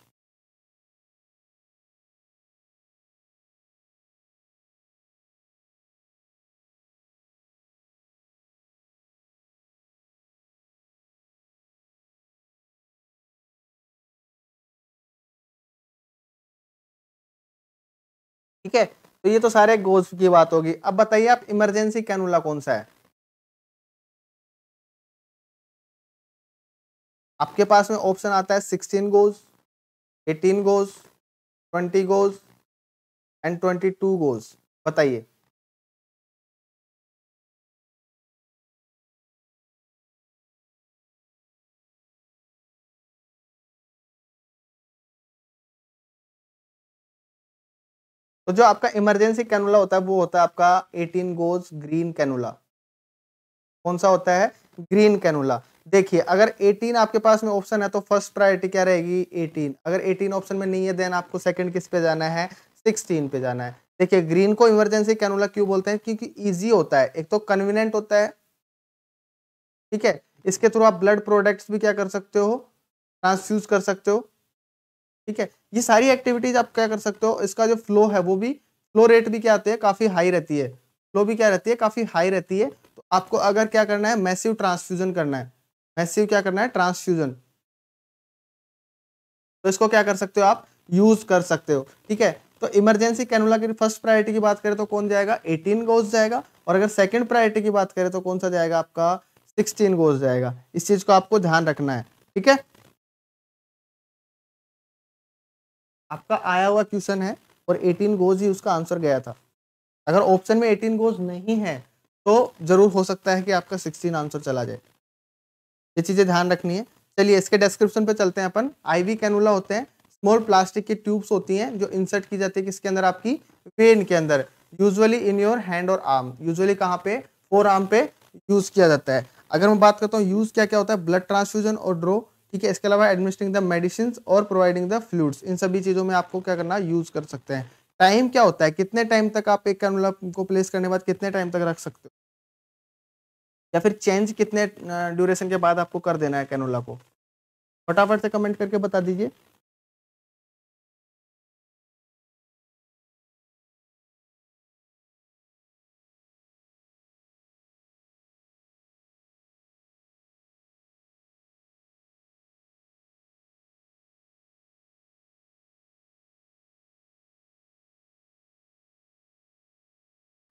ठीक है तो ये तो सारे गोज की बात होगी अब बताइए आप इमरजेंसी कैनूला कौन सा है
आपके पास में ऑप्शन आता है sixteen gauge
eighteen gauge twenty gauge and twenty two gauge बताइए तो जो आपका इमरजेंसी कैनुला होता है वो
होता है आपका 18 गोज ग्रीन कैनुला कौन सा होता है ग्रीन
कैनुला देखिए अगर 18 आपके पास में ऑप्शन है तो फर्स्ट प्रायोरिटी क्या रहेगी 18 अगर 18 ऑप्शन में नहीं है देन आपको सेकंड किस पे जाना है 16 पे जाना है देखिए ग्रीन को इमरजेंसी कैनोला क्यों बोलते हैं क्योंकि ईजी होता है एक तो कन्वीनियंट होता है ठीक है इसके थ्रू आप ब्लड प्रोडक्ट्स भी क्या कर सकते हो ट्रांसफ्यूज कर सकते हो ठीक है ये सारी एक्टिविटीज आप क्या कर सकते हो इसका जो फ्लो है वो भी फ्लो रेट भी क्या आते हैं काफ़ी हाई रहती है फ्लो भी क्या रहती है काफ़ी हाई रहती है तो आपको अगर क्या करना है मैसिव ट्रांसफ्यूजन करना है मैसिव क्या करना है ट्रांसफ्यूजन तो इसको क्या कर सकते हो आप यूज कर सकते हो ठीक है तो इमरजेंसी कैनुला की फर्स्ट प्रायोरिटी की बात करें तो कौन जाएगा 18 गोज जाएगा और अगर सेकंड प्रायोरिटी की बात करें तो कौन सा जाएगा आपका 16 गोज
जाएगा इस चीज को आपको ध्यान रखना है ठीक है आपका आया हुआ क्वेश्चन है और 18 गोज ही उसका आंसर गया था अगर
ऑप्शन में 18 गोज नहीं है तो जरूर हो सकता है कि आपका 16 आंसर चला जाए ये चीज़ें ध्यान रखनी है चलिए इसके डिस्क्रिप्शन पे चलते हैं अपन आईवी कैनुला होते हैं स्मॉल प्लास्टिक की ट्यूब्स होती हैं जो इंसर्ट की जाती है किसके अंदर आपकी वेन के अंदर यूजुअली इन योर हैंड और आर्म यूजुअली कहाँ पे फोर आर्म पे यूज़ किया जाता है अगर मैं बात करता हूँ यूज़ क्या क्या होता है ब्लड ट्रांसफ्यूजन और ड्रो ठीक है इसके अलावा एडमिनिस्ट्रिंग द मेडिसिन और प्रोवाइडिंग द फ्लूड्स इन सभी चीज़ों में आपको क्या करना यूज़ कर सकते हैं टाइम क्या होता है कितने टाइम तक आप एक कैनुला को प्लेस करने के बाद कितने टाइम तक रख सकते हो या फिर चेंज कितने
ड्यूरेशन के बाद आपको कर देना है कैनोला को फटाफट से कमेंट करके बता दीजिए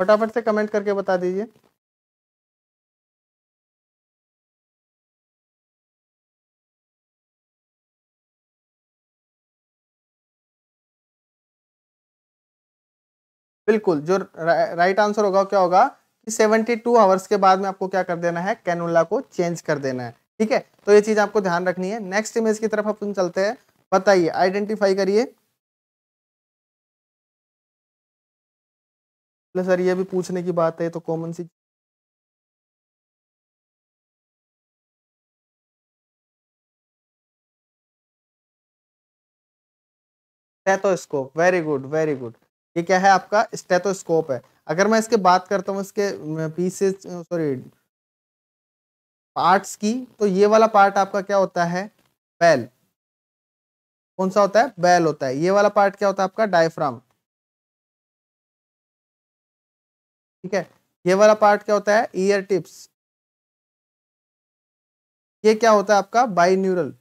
फटाफट से कमेंट करके बता दीजिए बिल्कुल जो
राइट आंसर होगा क्या होगा कि 72 आवर्स के बाद में आपको क्या कर देना है कैनुला को चेंज कर देना है ठीक है तो ये चीज़ आपको ध्यान रखनी है नेक्स्ट इमेज की तरफ अपन चलते हैं बताइए आइडेंटिफाई
करिए सर ये भी पूछने की बात है तो कॉमन सी तो इसको वेरी गुड वेरी गुड ये क्या है आपका स्टेथोस्कोप है
अगर मैं इसके बात करता हूँ इसके पीसेस सॉरी पार्ट्स की तो ये वाला पार्ट आपका क्या होता है बैल कौन सा होता है बैल होता है ये वाला पार्ट क्या होता है आपका डायफ्राम
ठीक है ये वाला पार्ट क्या होता है ईयर टिप्स ये क्या होता है आपका न्यूरल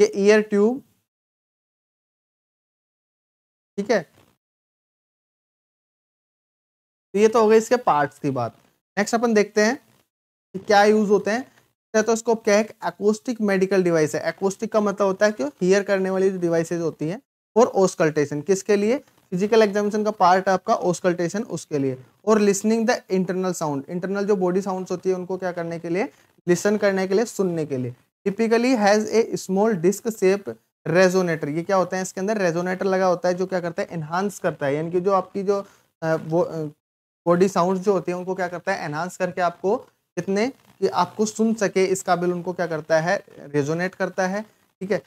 ये ईयर ट्यूब ठीक है तो ये
तो हो गई इसके पार्ट्स की बात नेक्स्ट अपन देखते हैं कि क्या यूज होते हैं तो स्टेथोस्कोप
क्या है एक मेडिकल डिवाइस है एकोस्टिक का मतलब होता है कि हियर करने वाली जो डिवाइसेज होती हैं और ओस्कल्टेशन किसके लिए फिजिकल एग्जामिनेशन का पार्ट है आपका ओस्कल्टेशन उसके लिए और listening the internal sound internal जो बॉडी साउंड्स होती है उनको क्या करने के लिए लिसन करने के लिए सुनने के लिए typically has a small disc shape resonator ये क्या होता है इसके अंदर रेजोनेटर लगा होता है जो क्या करता है एनहांस करता है यानी कि जो आपकी जो वो बॉडी साउंड जो होते हैं उनको क्या करता है एनहांस करके आपको कितने कि आपको सुन सके इस काबिल उनको क्या करता है रेजोनेट करता है ठीक है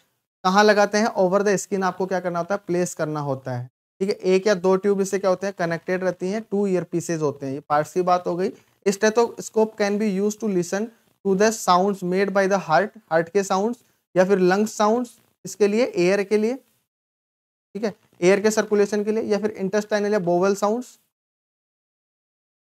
कहाँ लगाते हैं ओवर द स्किन आपको क्या करना होता है प्लेस करना होता है ठीक है एक या दो ट्यूब इससे क्या होते हैं कनेक्टेड रहती हैं टू ईयर पीसेज होते हैं ये पार्ट्स की बात हो गई stethoscope can be use to listen to the sounds made by the heart heart के साउंड्स या फिर लंग्स साउंड्स इसके लिए एयर के लिए ठीक है एयर के सर्कुलेशन के लिए या फिर इंटेस्टाइनल या बोवल साउंड्स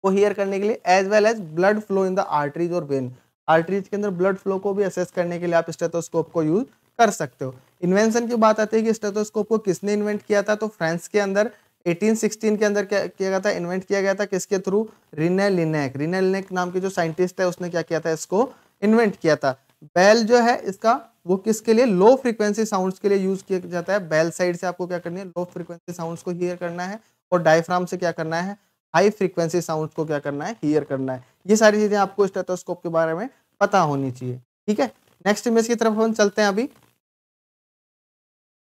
को हियर करने के लिए as well as blood flow in the arteries और वेन आर्टरीज के अंदर ब्लड फ्लो को भी असेस करने के लिए आप स्टेथोस्कोप को यूज कर सकते हो इन्वेंशन की बात आती है कि स्टेथोस्कोप को किसने इन्वेंट किया था तो फ्रांस के अंदर 1816 के अंदर क्या किया गया था इन्वेंट किया गया था किसके थ्रू रिने लिनेक रिने लिनेक नाम के जो साइंटिस्ट है उसने क्या किया था इसको इन्वेंट किया था बेल जो है इसका वो किसके लिए लो फ्रीक्वेंसी साउंड्स के लिए यूज किया जाता है बेल साइड से आपको क्या करनी है लो फ्रीक्वेंसी साउंड्स को हियर करना है और डायफ्राम से क्या करना है हाई फ्रीक्वेंसी साउंड को क्या करना है हियर करना है ये सारी चीजें आपको स्टेटोस्कोप के बारे में पता होनी चाहिए
ठीक है नेक्स्ट इमेज की तरफ हम चलते हैं अभी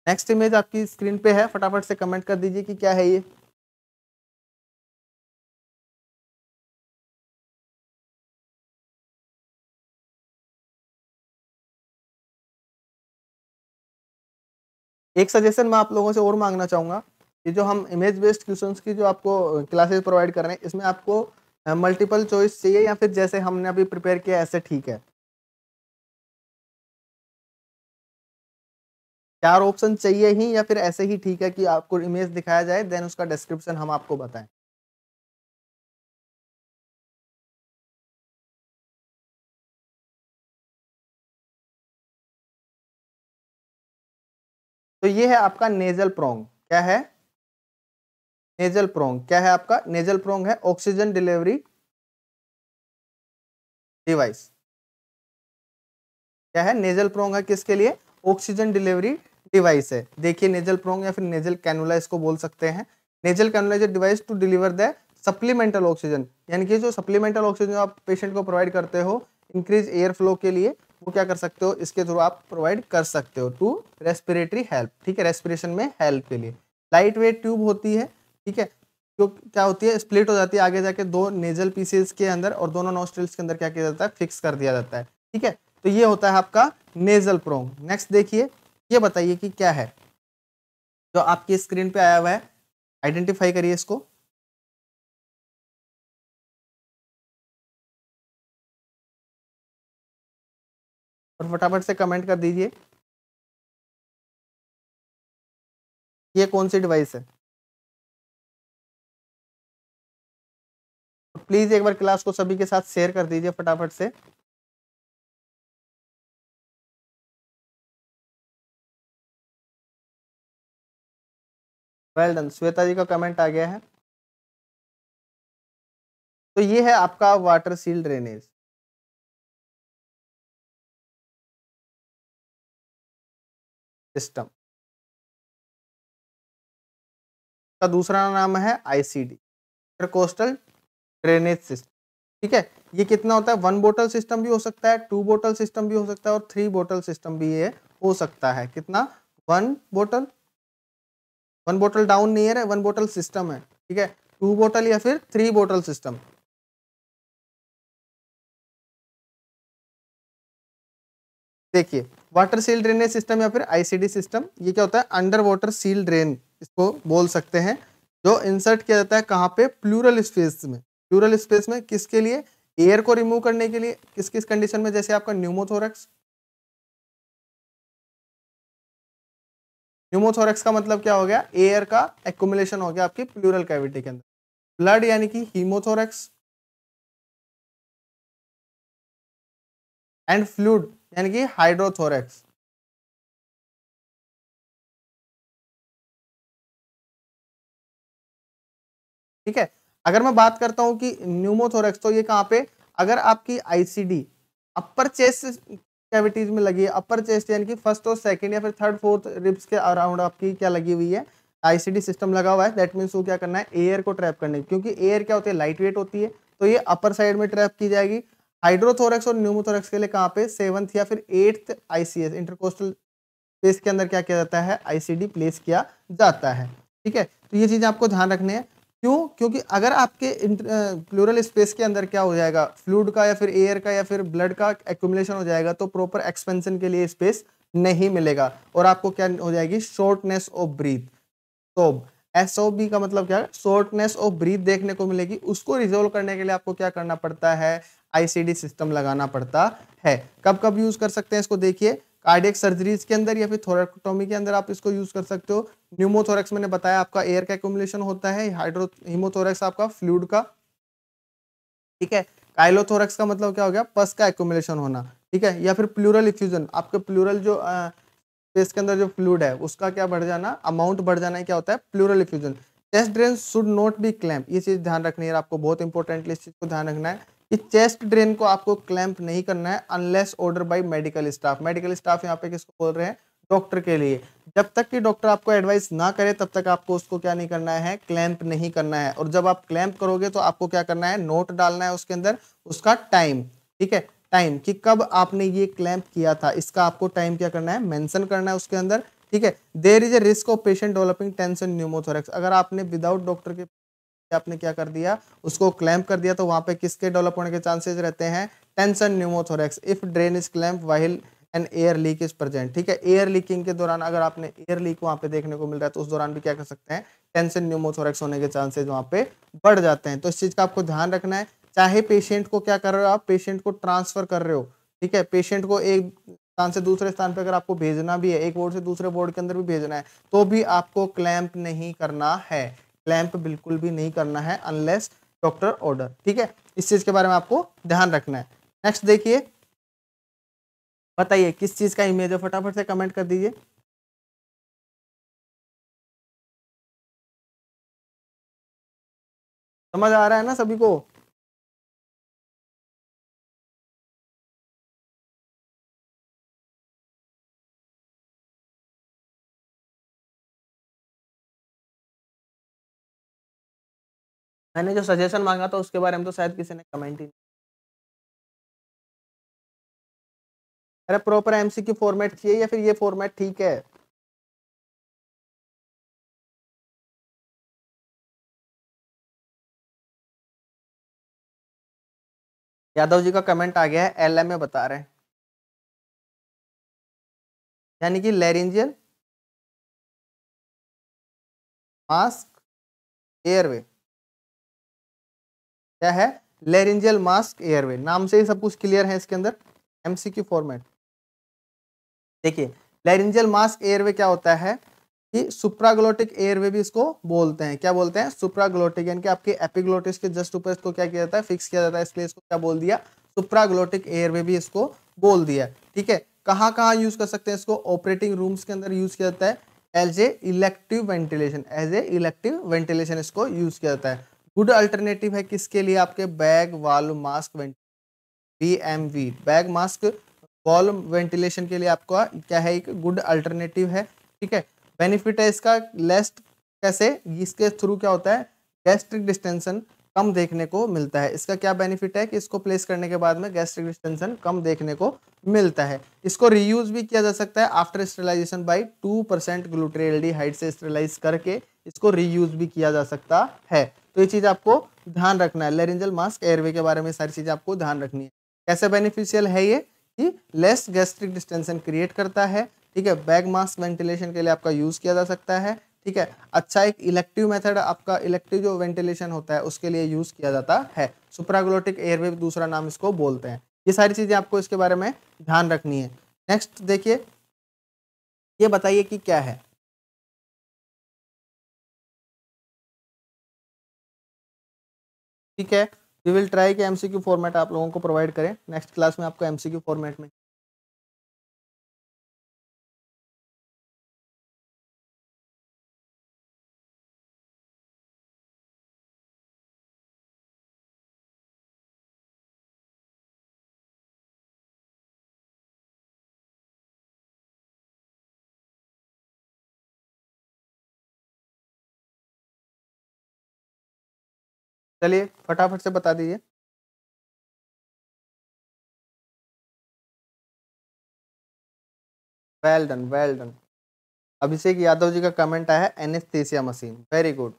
नेक्स्ट इमेज आपकी
स्क्रीन पे है फटाफट से कमेंट कर दीजिए कि क्या है ये एक सजेशन मैं आप
लोगों से और मांगना चाहूंगा कि जो हम इमेज बेस्ड क्वेश्चंस की जो आपको क्लासेस प्रोवाइड कर रहे हैं इसमें आपको मल्टीपल चॉइस चाहिए या फिर जैसे हमने अभी प्रिपेयर किया ऐसे ठीक है चार ऑप्शन चाहिए ही या फिर ऐसे
ही ठीक है कि आपको इमेज दिखाया जाए देन उसका डिस्क्रिप्शन हम आपको बताएं तो ये है आपका नेजल प्रोंग क्या है नेजल प्रोंग क्या है आपका नेजल प्रोंग है
ऑक्सीजन डिलीवरी डिवाइस क्या है नेजल प्रोंग है किसके लिए ऑक्सीजन डिलीवरी डिवाइस है देखिए नेजल
प्रोंग या फिर नेजल कैनुला इसको बोल सकते हैं nasal cannula is device to deliver the supplemental oxygen यानी कि जो सप्लीमेंटल ऑक्सीजन आप पेशेंट को प्रोवाइड करते हो इंक्रीज एयर फ्लो के लिए वो क्या कर सकते हो इसके थ्रू आप प्रोवाइड कर सकते हो टू रेस्पिरेटरी हेल्प ठीक है रेस्पिरेशन में हेल्प के लिए लाइट वेट ट्यूब होती है ठीक है जो क्या होती है स्प्लिट हो जाती है आगे जाके दो नेजल पीसेस के अंदर और दोनों नोस्ट्रिल्स के अंदर क्या किया जाता है फिक्स कर दिया जाता है ठीक है तो
ये होता है आपका नेजल प्रोंग नेक्स्ट देखिए ये बताइए कि क्या है
जो आपकी स्क्रीन पे आया हुआ है आइडेंटिफाई करिए इसको और फटाफट से कमेंट कर दीजिए ये कौन सी डिवाइस है प्लीज़ तो एक बार क्लास को सभी के साथ शेयर कर दीजिए फटाफट से वेल डन श्वेता जी का कमेंट आ गया है तो ये है आपका वाटर सील ड्रेनेज सिस्टम का दूसरा नाम है आईसीडी कोस्टल
ड्रेनेज सिस्टम ठीक है ये कितना होता है वन बोटल सिस्टम भी हो सकता है टू बोटल सिस्टम
भी हो सकता है और थ्री बोटल सिस्टम भी ये हो सकता है कितना one bottle
one bottle down near है वन बोटल सिस्टम है ठीक है टू बोटल या फिर थ्री बोटल सिस्टम
देखिए वाटर सील ड्रेनेज सिस्टम या फिर आईसीडी सिस्टम ये क्या होता है अंडर वाटर
सील ड्रेन इसको बोल सकते हैं जो इंसर्ट किया जाता है कहाँ पे प्लूरल स्पेस में
प्लूरल स्पेस में किसके लिए एयर को रिमूव करने के लिए किस किस कंडीशन में जैसे आपका न्यूमोथोरक्स ह्यूमोथोरेक्स का मतलब क्या हो गया एयर का एक्मुलेशन हो गया आपकी प्लूरल कैविटी के अंदर ब्लड यानी कि हीमोथोरेक्स
एंड फ्लूड यानी कि हाइड्रोथोरेक्स ठीक है अगर मैं बात करता हूं
कि न्यूमोथोरेक्स तो ये कहां पे अगर आपकी आईसीडी अपर चेस्ट
कैविटीज में लगी है अपर चेस्ट यानी कि फर्स्ट और सेकंड या फिर थर्ड फोर्थ रिब्स के अराउंड आपकी क्या लगी हुई है आईसीडी सिस्टम लगा हुआ है दैट मीन्स वो क्या करना है एयर को ट्रैप करने क्योंकि एयर क्या होती है लाइट वेट होती है तो ये अपर साइड में ट्रैप की जाएगी हाइड्रोथोरक्स और न्यूमोथोरक्स के लिए कहाँ पे सेवंथ या फिर एट्थ आईसीएस इंटरकोस्टल स्पेस के अंदर क्या किया जाता है आईसीडी प्लेस किया जाता है ठीक है तो ये चीज़ आपको ध्यान रखने हैं क्यों क्योंकि अगर आपके प्लूरल स्पेस के अंदर क्या हो जाएगा फ्लूड का या फिर एयर का या फिर ब्लड का एक्यूमुलेशन हो जाएगा तो प्रॉपर एक्सपेंशन के लिए स्पेस नहीं मिलेगा और आपको क्या हो जाएगी शॉर्टनेस ऑफ ब्रीथ तो एस ओ बी का मतलब क्या है शॉर्टनेस ऑफ ब्रीथ देखने को मिलेगी उसको रिजोल्व करने के लिए आपको क्या करना पड़ता है आईसीडी सिस्टम लगाना पड़ता है कब कब यूज कर सकते हैं इसको देखिए कार्डियक सर्जरीज के अंदर या फिर थोरेक्टोमी के अंदर आप इसको यूज कर सकते हो न्यूमोथोरेक्स मैंने बताया आपका एयर का एकोमुलेशन होता है हाइड्रो हिमोथोरेक्स आपका फ्लूड का ठीक है काइलोथोरेक्स का मतलब क्या हो गया पस का एकोमुलेशन होना ठीक है या फिर प्लूरल इफ्यूजन आपके प्लूरल जो स्पेस के अंदर जो फ्लूड है उसका क्या बढ़ जाना अमाउंट बढ़ जाना क्या होता है pleural effusion test drain should not be clamp ये चीज ध्यान रखनी है आपको बहुत इंपॉर्टेंटली इस चीज को ध्यान रखना है कि चेस्ट ड्रेन को आपको क्लैंप नहीं करना है unless order by medical staff medical staff यहाँ पे किसको बोल रहे हैं डॉक्टर के लिए जब तक कि डॉक्टर आपको एडवाइस ना करे तब तक आपको उसको क्या नहीं करना है क्लैंप नहीं करना है और जब आप क्लैंप करोगे तो आपको क्या करना है नोट डालना है उसके अंदर उसका टाइम ठीक है टाइम कि कब आपने ये क्लैंप किया था इसका आपको टाइम क्या करना है मेंशन करना है उसके अंदर ठीक है there is a risk of patient developing tension pneumothorax अगर आपने विदाउट डॉक्टर के आपने क्या कर दिया उसको क्लैम्प कर दिया तो वहाँ पे किसके डेवलप होने के चांसेस रहते हैं tension pneumothorax if drain is clamp while and air leak is present ठीक है एयर लीकिंग के दौरान अगर आपने एयर लीक वहाँ पे देखने को मिल रहा है तो उस दौरान भी क्या कर सकते हैं टेंशन न्यूमोथोरेक्स होने के चांसेज वहाँ पे बढ़ जाते हैं तो इस चीज़ का आपको ध्यान रखना है चाहे पेशेंट को क्या कर रहे हो आप पेशेंट को ट्रांसफर कर रहे हो ठीक है पेशेंट को एक स्थान से दूसरे स्थान पर अगर आपको भेजना भी है एक बोर्ड से दूसरे बोर्ड के अंदर भी भेजना है तो भी आपको क्लैंप नहीं करना है क्लैम्प तो बिल्कुल भी नहीं करना है अनलेस डॉक्टर
ऑर्डर ठीक है इस चीज़ के बारे में आपको ध्यान रखना है नेक्स्ट देखिए
बताइए किस चीज़ का इमेज है फटाफट से कमेंट कर दीजिए समझ आ रहा है ना सभी को मैंने जो सजेशन मांगा था उसके बारे में तो शायद किसी ने कमेंट ही नहीं अरे प्रॉपर एमसीक्यू फॉर्मेट चाहिए या फिर ये फॉर्मेट ठीक है यादव जी का कमेंट आ गया है एल में बता रहे हैं यानी कि लेरिंजियल मास्क एयरवे
क्या है लेरेंजियल मास्क एयरवे नाम से ही सब कुछ क्लियर है इसके अंदर एमसीक्यू फॉर्मेट
देखिए लेरेंजियल मास्क एयरवे क्या होता है कि सुप्राग्लोटिक एयरवे भी इसको बोलते हैं क्या बोलते हैं सुप्राग्लोटिक यानी कि आपके एपिग्लोटिस के जस्ट ऊपर इसको क्या किया जाता है फिक्स किया जाता है इसलिए इसको क्या बोल दिया सुप्राग्लोटिक एयरवे भी इसको बोल दिया ठीक है कहाँ कहाँ यूज कर सकते हैं इसको ऑपरेटिंग रूम्स के अंदर यूज किया जाता है as a elective ventilation as a elective ventilation इसको यूज किया जाता है गुड अल्टरनेटिव है किसके लिए आपके bag valve mask B M V bag mask valve ventilation के लिए आपका क्या है एक गुड अल्टरनेटिव है ठीक है बेनिफिट है इसका लेस्ट कैसे इसके थ्रू क्या होता है गैस्ट्रिक डिस्टेंशन कम देखने को मिलता है इसका क्या बेनिफिट है कि इसको प्लेस करने के बाद में गैस्ट्रिक डिस्टेंशन कम देखने को मिलता है इसको रीयूज भी किया जा सकता है after sterilization by two percent glutaraldehyde से स्टेलाइज करके इसको रीयूज भी किया जा सकता है तो ये चीज़ आपको ध्यान रखना है लेरेंजल मास्क एयरवे के बारे में सारी चीज़ आपको ध्यान रखनी है कैसे बेनिफिशियल है ये कि लेस गैस्ट्रिक डिस्टेंशन क्रिएट करता है ठीक है बैग मास्क वेंटिलेशन के लिए आपका यूज़ किया जा सकता है ठीक है अच्छा एक इलेक्टिव मेथड आपका इलेक्टिव जो वेंटिलेशन होता है उसके लिए यूज़ किया जाता है सुपराग्लोटिक एयरवे दूसरा नाम इसको बोलते हैं ये सारी चीज़ें आपको इसके बारे में
ध्यान रखनी
है नेक्स्ट देखिए ये बताइए कि क्या है ठीक है वी विल ट्राई कि एमसीक्यू फॉर्मेट आप लोगों को प्रोवाइड करें नेक्स्ट क्लास में आपको एमसीक्यू फॉर्मेट में चलिए फटाफट से बता दीजिए well done well done Abhishek Yadav ji का कमेंट आया है
एनेस्थेसिया मशीन वेरी गुड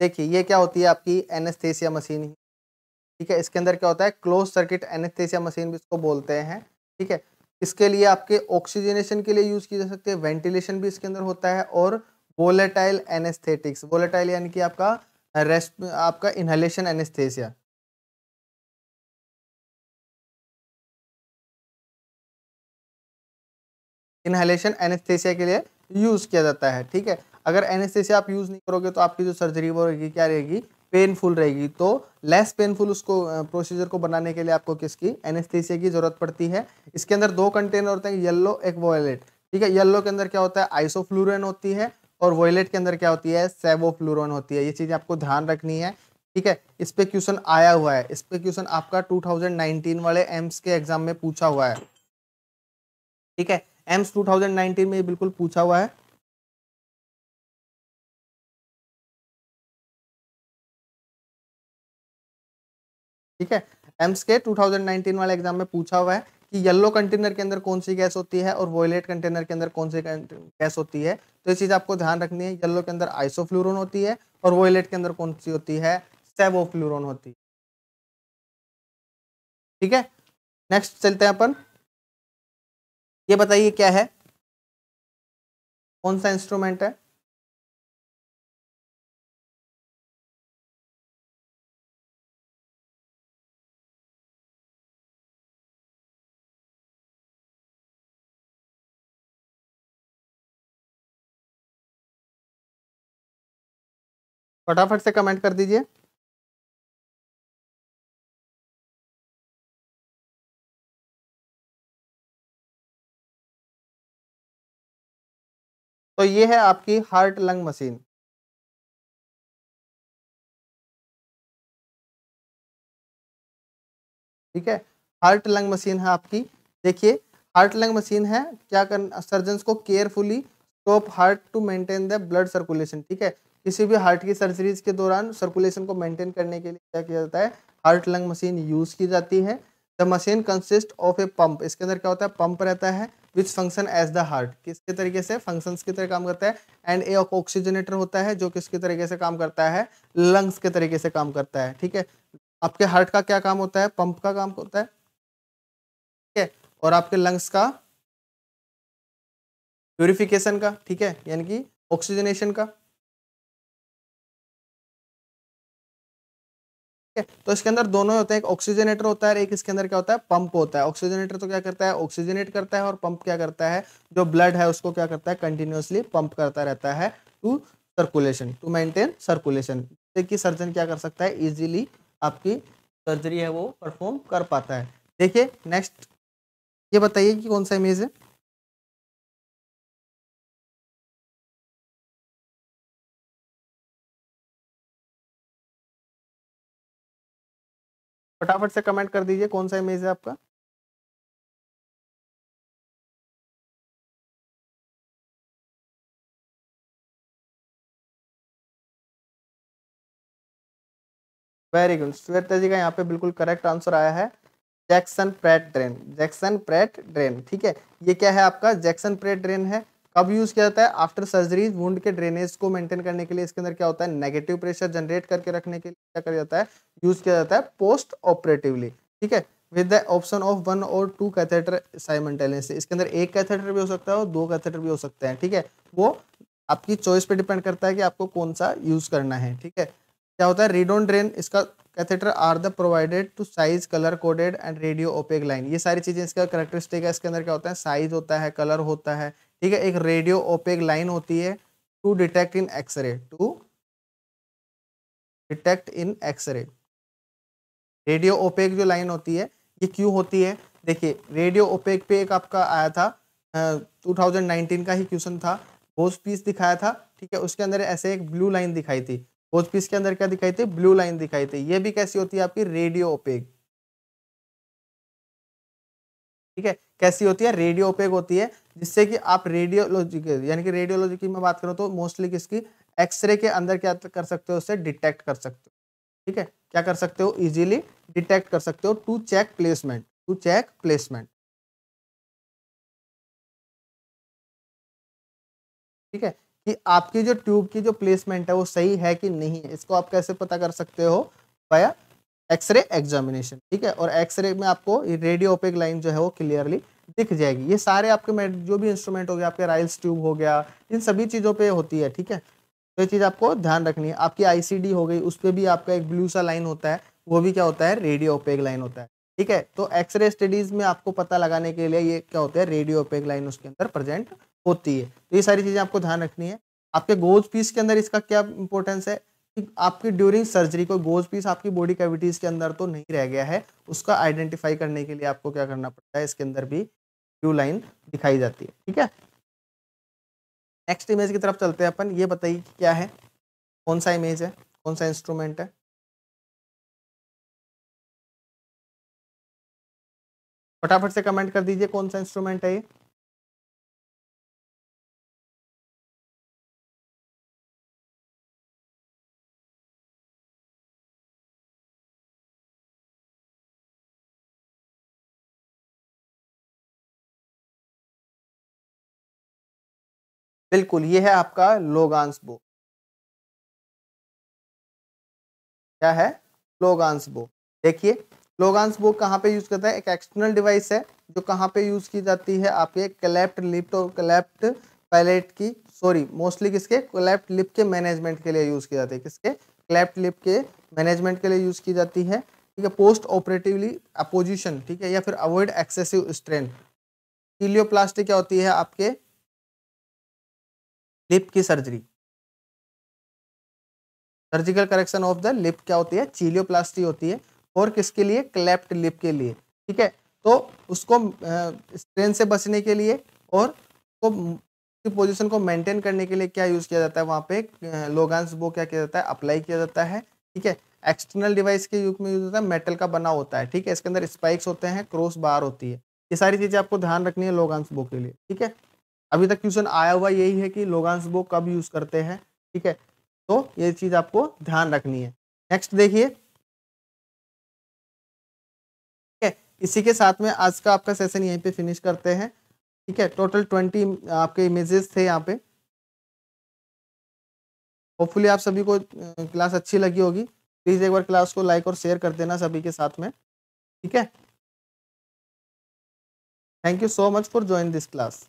देखिए ये क्या होती है आपकी
एनेस्थेसिया मशीन ठीक है इसके अंदर क्या होता है क्लोज सर्किट एनेस्थेसिया मशीन भी इसको बोलते हैं ठीक है इसके लिए आपके ऑक्सीजनेशन के लिए यूज़ की जा सकती है वेंटिलेशन भी इसके अंदर होता
है और वोलेटाइल एनेस्थेटिक्स वोलेटाइल यानी कि आपका रेस्ट आपका
इनहेलेशन एनेस्थेसिया इनहेलेशन एनेस्थेसिया के लिए यूज़ किया
जाता है ठीक है अगर एनेस्थेसिया आप यूज़ नहीं करोगे तो आपकी जो सर्जरी वो रहेगी क्या रहेगी पेनफुल रहेगी तो लेस पेनफुल उसको प्रोसीजर को बनाने के लिए आपको किसकी एनेस्थीसिया की ज़रूरत पड़ती है इसके अंदर दो कंटेनर होते हैं येल्लो एक वॉयलेट ठीक है येल्लो के अंदर क्या होता है आइसोफ्लूरन होती है और वॉयलेट के अंदर क्या होती है फ्लोरोन होती है ये चीज़ आपको ध्यान रखनी है ठीक है इस पर क्वेश्चन आया हुआ है इस पर क्वेश्चन आपका 2019 वाले एम्स के एग्जाम में पूछा
हुआ है ठीक है एम्स 2019 में ये बिल्कुल पूछा हुआ है ठीक है एम्स के 2019 वाले एग्जाम में पूछा हुआ है
कि येलो कंटेनर के अंदर कौन सी गैस होती है और वॉयलेट कंटेनर के अंदर कौन सी गैस होती है तो ये चीज़ आपको ध्यान रखनी है येलो के अंदर आइसोफ्लूरोन होती है और वॉयलेट के अंदर कौन सी होती है
सेवोफ्लूरोन होती है ठीक है नेक्स्ट चलते हैं अपन ये बताइए क्या है कौन सा इंस्ट्रूमेंट है फटाफट से कमेंट कर दीजिए तो ये है आपकी हार्ट लंग मशीन ठीक है हार्ट लंग मशीन है आपकी
देखिए हार्ट लंग मशीन है क्या कर सर्जन को carefully stop heart
to maintain the blood circulation ठीक है किसी भी हार्ट की सर्जरीज के दौरान सर्कुलेशन को मेंटेन करने के लिए क्या किया जाता है हार्ट लंग मशीन यूज़ की जाती है the machine consist of a pump इसके अंदर क्या होता है पंप रहता है which function as the heart किसके तरीके से फंक्शन की तरह काम करता है एंड ए ऑक्सीजनेटर होता है जो किसके तरीके से काम करता है लंग्स के तरीके से काम करता
है ठीक है आपके हार्ट का क्या काम होता है पंप का काम होता है ठीक है
और आपके लंग्स का प्योरिफिकेशन का ठीक है यानी कि ऑक्सीजनेशन का
है तो इसके अंदर दोनों होते हैं एक ऑक्सीजनेटर होता है एक इसके अंदर क्या होता है पंप होता है ऑक्सीजनेटर तो
क्या करता है ऑक्सीजनेट करता है और पंप क्या करता है जो ब्लड है उसको क्या करता है कंटिन्यूसली पंप करता रहता है to circulation to maintain circulation जिससे कि सर्जन क्या कर सकता है
इजिली आपकी सर्जरी है वो परफॉर्म कर पाता है देखिए नेक्स्ट
ये बताइए कि कौन सा इमेज है फटाफट से कमेंट कर दीजिए कौन सा इमेज है आपका वेरी गुड श्वेता जी का यहाँ पे बिल्कुल करेक्ट आंसर आया है Jackson Pratt drain Jackson
Pratt drain ठीक है ये क्या है आपका जैक्सन प्रेट ड्रेन है कब यूज किया जाता है आफ्टर सर्जरी वुंड के ड्रेनेज को मेंटेन करने के लिए इसके अंदर क्या होता है नेगेटिव प्रेशर जनरेट करके रखने के लिए क्या किया जाता है यूज किया जाता है पोस्ट ऑपरेटिवली ठीक है with the option of one और टू कैथेटर साइमल्टेनियसली इसके अंदर एक कैथेटर भी हो सकता है और दो कैथेटर भी हो सकते हैं ठीक है वो आपकी चॉइस पे डिपेंड करता है कि आपको कौन सा यूज करना है ठीक है क्या होता है रीडोन ड्रेन इसका catheter are the provided two size colour coded and radio opaque line ये सारी चीज़ें इसका करेक्टरिस्टिक है इसके अंदर क्या होता है साइज होता है कलर होता है ठीक है एक रेडियो ओपेक लाइन होती है
to detect in x-ray to detect in x-ray radio opaque जो लाइन होती है ये क्यों होती है देखिए
रेडियो ओपेक पे एक आपका आया था टू थाउजेंड नाइनटीन का ही क्वेश्चन था बोज पीस
दिखाया था ठीक है उसके अंदर ऐसे एक ब्लू लाइन दिखाई थी बोज पीस के अंदर क्या दिखाई थी ब्लू लाइन दिखाई थी ये भी कैसी होती है आपकी रेडियो ओपेक ठीक है कैसी होती है रेडियो ओपेक होती है जिससे कि आप रेडियोलॉजी के यानी कि रेडियोलॉजी की मैं
बात करूँ तो मोस्टली किसकी एक्सरे के अंदर क्या कर सकते हो उससे डिटेक्ट कर सकते हो ठीक है
क्या कर सकते हो इजीली डिटेक्ट कर सकते हो to check placement to check placement ठीक है कि आपकी जो ट्यूब की जो प्लेसमेंट है वो सही है कि नहीं है इसको आप कैसे पता कर सकते हो
बाया एक्सरे एग्जामिनेशन ठीक है और एक्सरे में आपको रेडियो ओपेक लाइन जो है वो क्लियरली दिख जाएगी ये सारे आपके जो भी इंस्ट्रूमेंट हो गया आपके राइल्स ट्यूब हो गया इन सभी चीज़ों पे होती है ठीक है तो ये चीज़ आपको ध्यान रखनी है आपकी आईसीडी हो गई उस पर भी आपका एक ब्लू सा लाइन होता है वो भी क्या होता है रेडियो ओपेक लाइन होता है ठीक है तो एक्सरे स्टडीज़ में आपको पता लगाने के लिए ये क्या होता है रेडियो ओपेक लाइन उसके अंदर प्रेजेंट होती है तो ये सारी चीज़ें आपको ध्यान रखनी है आपके गोज पीस के अंदर इसका क्या इंपॉर्टेंस है आपकी ड्यूरिंग सर्जरी कोई गोज पीस आपकी बॉडी कैविटीज के अंदर तो नहीं रह गया है उसका आइडेंटिफाई करने के लिए आपको क्या करना पड़ता है इसके
अंदर भी ब्लू लाइन दिखाई जाती है
ठीक है नेक्स्ट इमेज की तरफ
चलते हैं अपन ये बताइए क्या है कौन सा इमेज है कौन सा इंस्ट्रूमेंट है फटाफट से कमेंट कर दीजिए कौन सा इंस्ट्रूमेंट है ये बिल्कुल ये है आपका लोगांस बो क्या है
लोगांस बो देखिए लोगांस बो कहाँ पे यूज करता है एक एक्सटर्नल डिवाइस है जो
कहाँ पे यूज की जाती है आपके क्लैप्ट लिप्ट और क्लैप्ट पैलेट की सॉरी मोस्टली किसके क्लेप्ट लिप के मैनेजमेंट के लिए यूज की जाती है किसके क्लेप्ट लिप के मैनेजमेंट के लिए यूज की जाती है ठीक है पोस्ट ऑपरेटिवली अपोजिशन ठीक है या फिर अवॉइड एक्सेसिव
स्ट्रेन टीलियोप्लास्टी क्या होती है आपके लिप की surgery surgical correction of the lip क्या होती है
चीलियोप्लास्टी होती है और किसके लिए क्लेप्ट लिप के लिए ठीक है तो उसको स्ट्रेन से बचने के लिए और उसको पोजिशन पोजीशन को मेंटेन करने के लिए क्या यूज़ किया जाता है वहाँ पे लोगांस वो क्या किया जाता है अप्लाई किया जाता है ठीक है एक्सटर्नल डिवाइस के युग में यूज होता है मेटल का बना होता है ठीक है इसके अंदर स्पाइक्स होते हैं क्रॉस बार होती है ये सारी चीज़ें आपको ध्यान रखनी है लोगांस बो के लिए ठीक है अभी तक क्वेश्चन आया हुआ यही है कि लोगांस बो
कब यूज करते हैं ठीक है तो ये चीज आपको ध्यान रखनी है नेक्स्ट देखिए इसी के साथ में आज का आपका सेशन यहीं पे फिनिश करते हैं ठीक है टोटल ट्वेंटी आपके इमेजेस थे यहाँ पे होपफुली आप सभी को क्लास अच्छी लगी होगी प्लीज़ एक बार क्लास
को लाइक और शेयर कर देना सभी के साथ में ठीक है thank you so much for join this class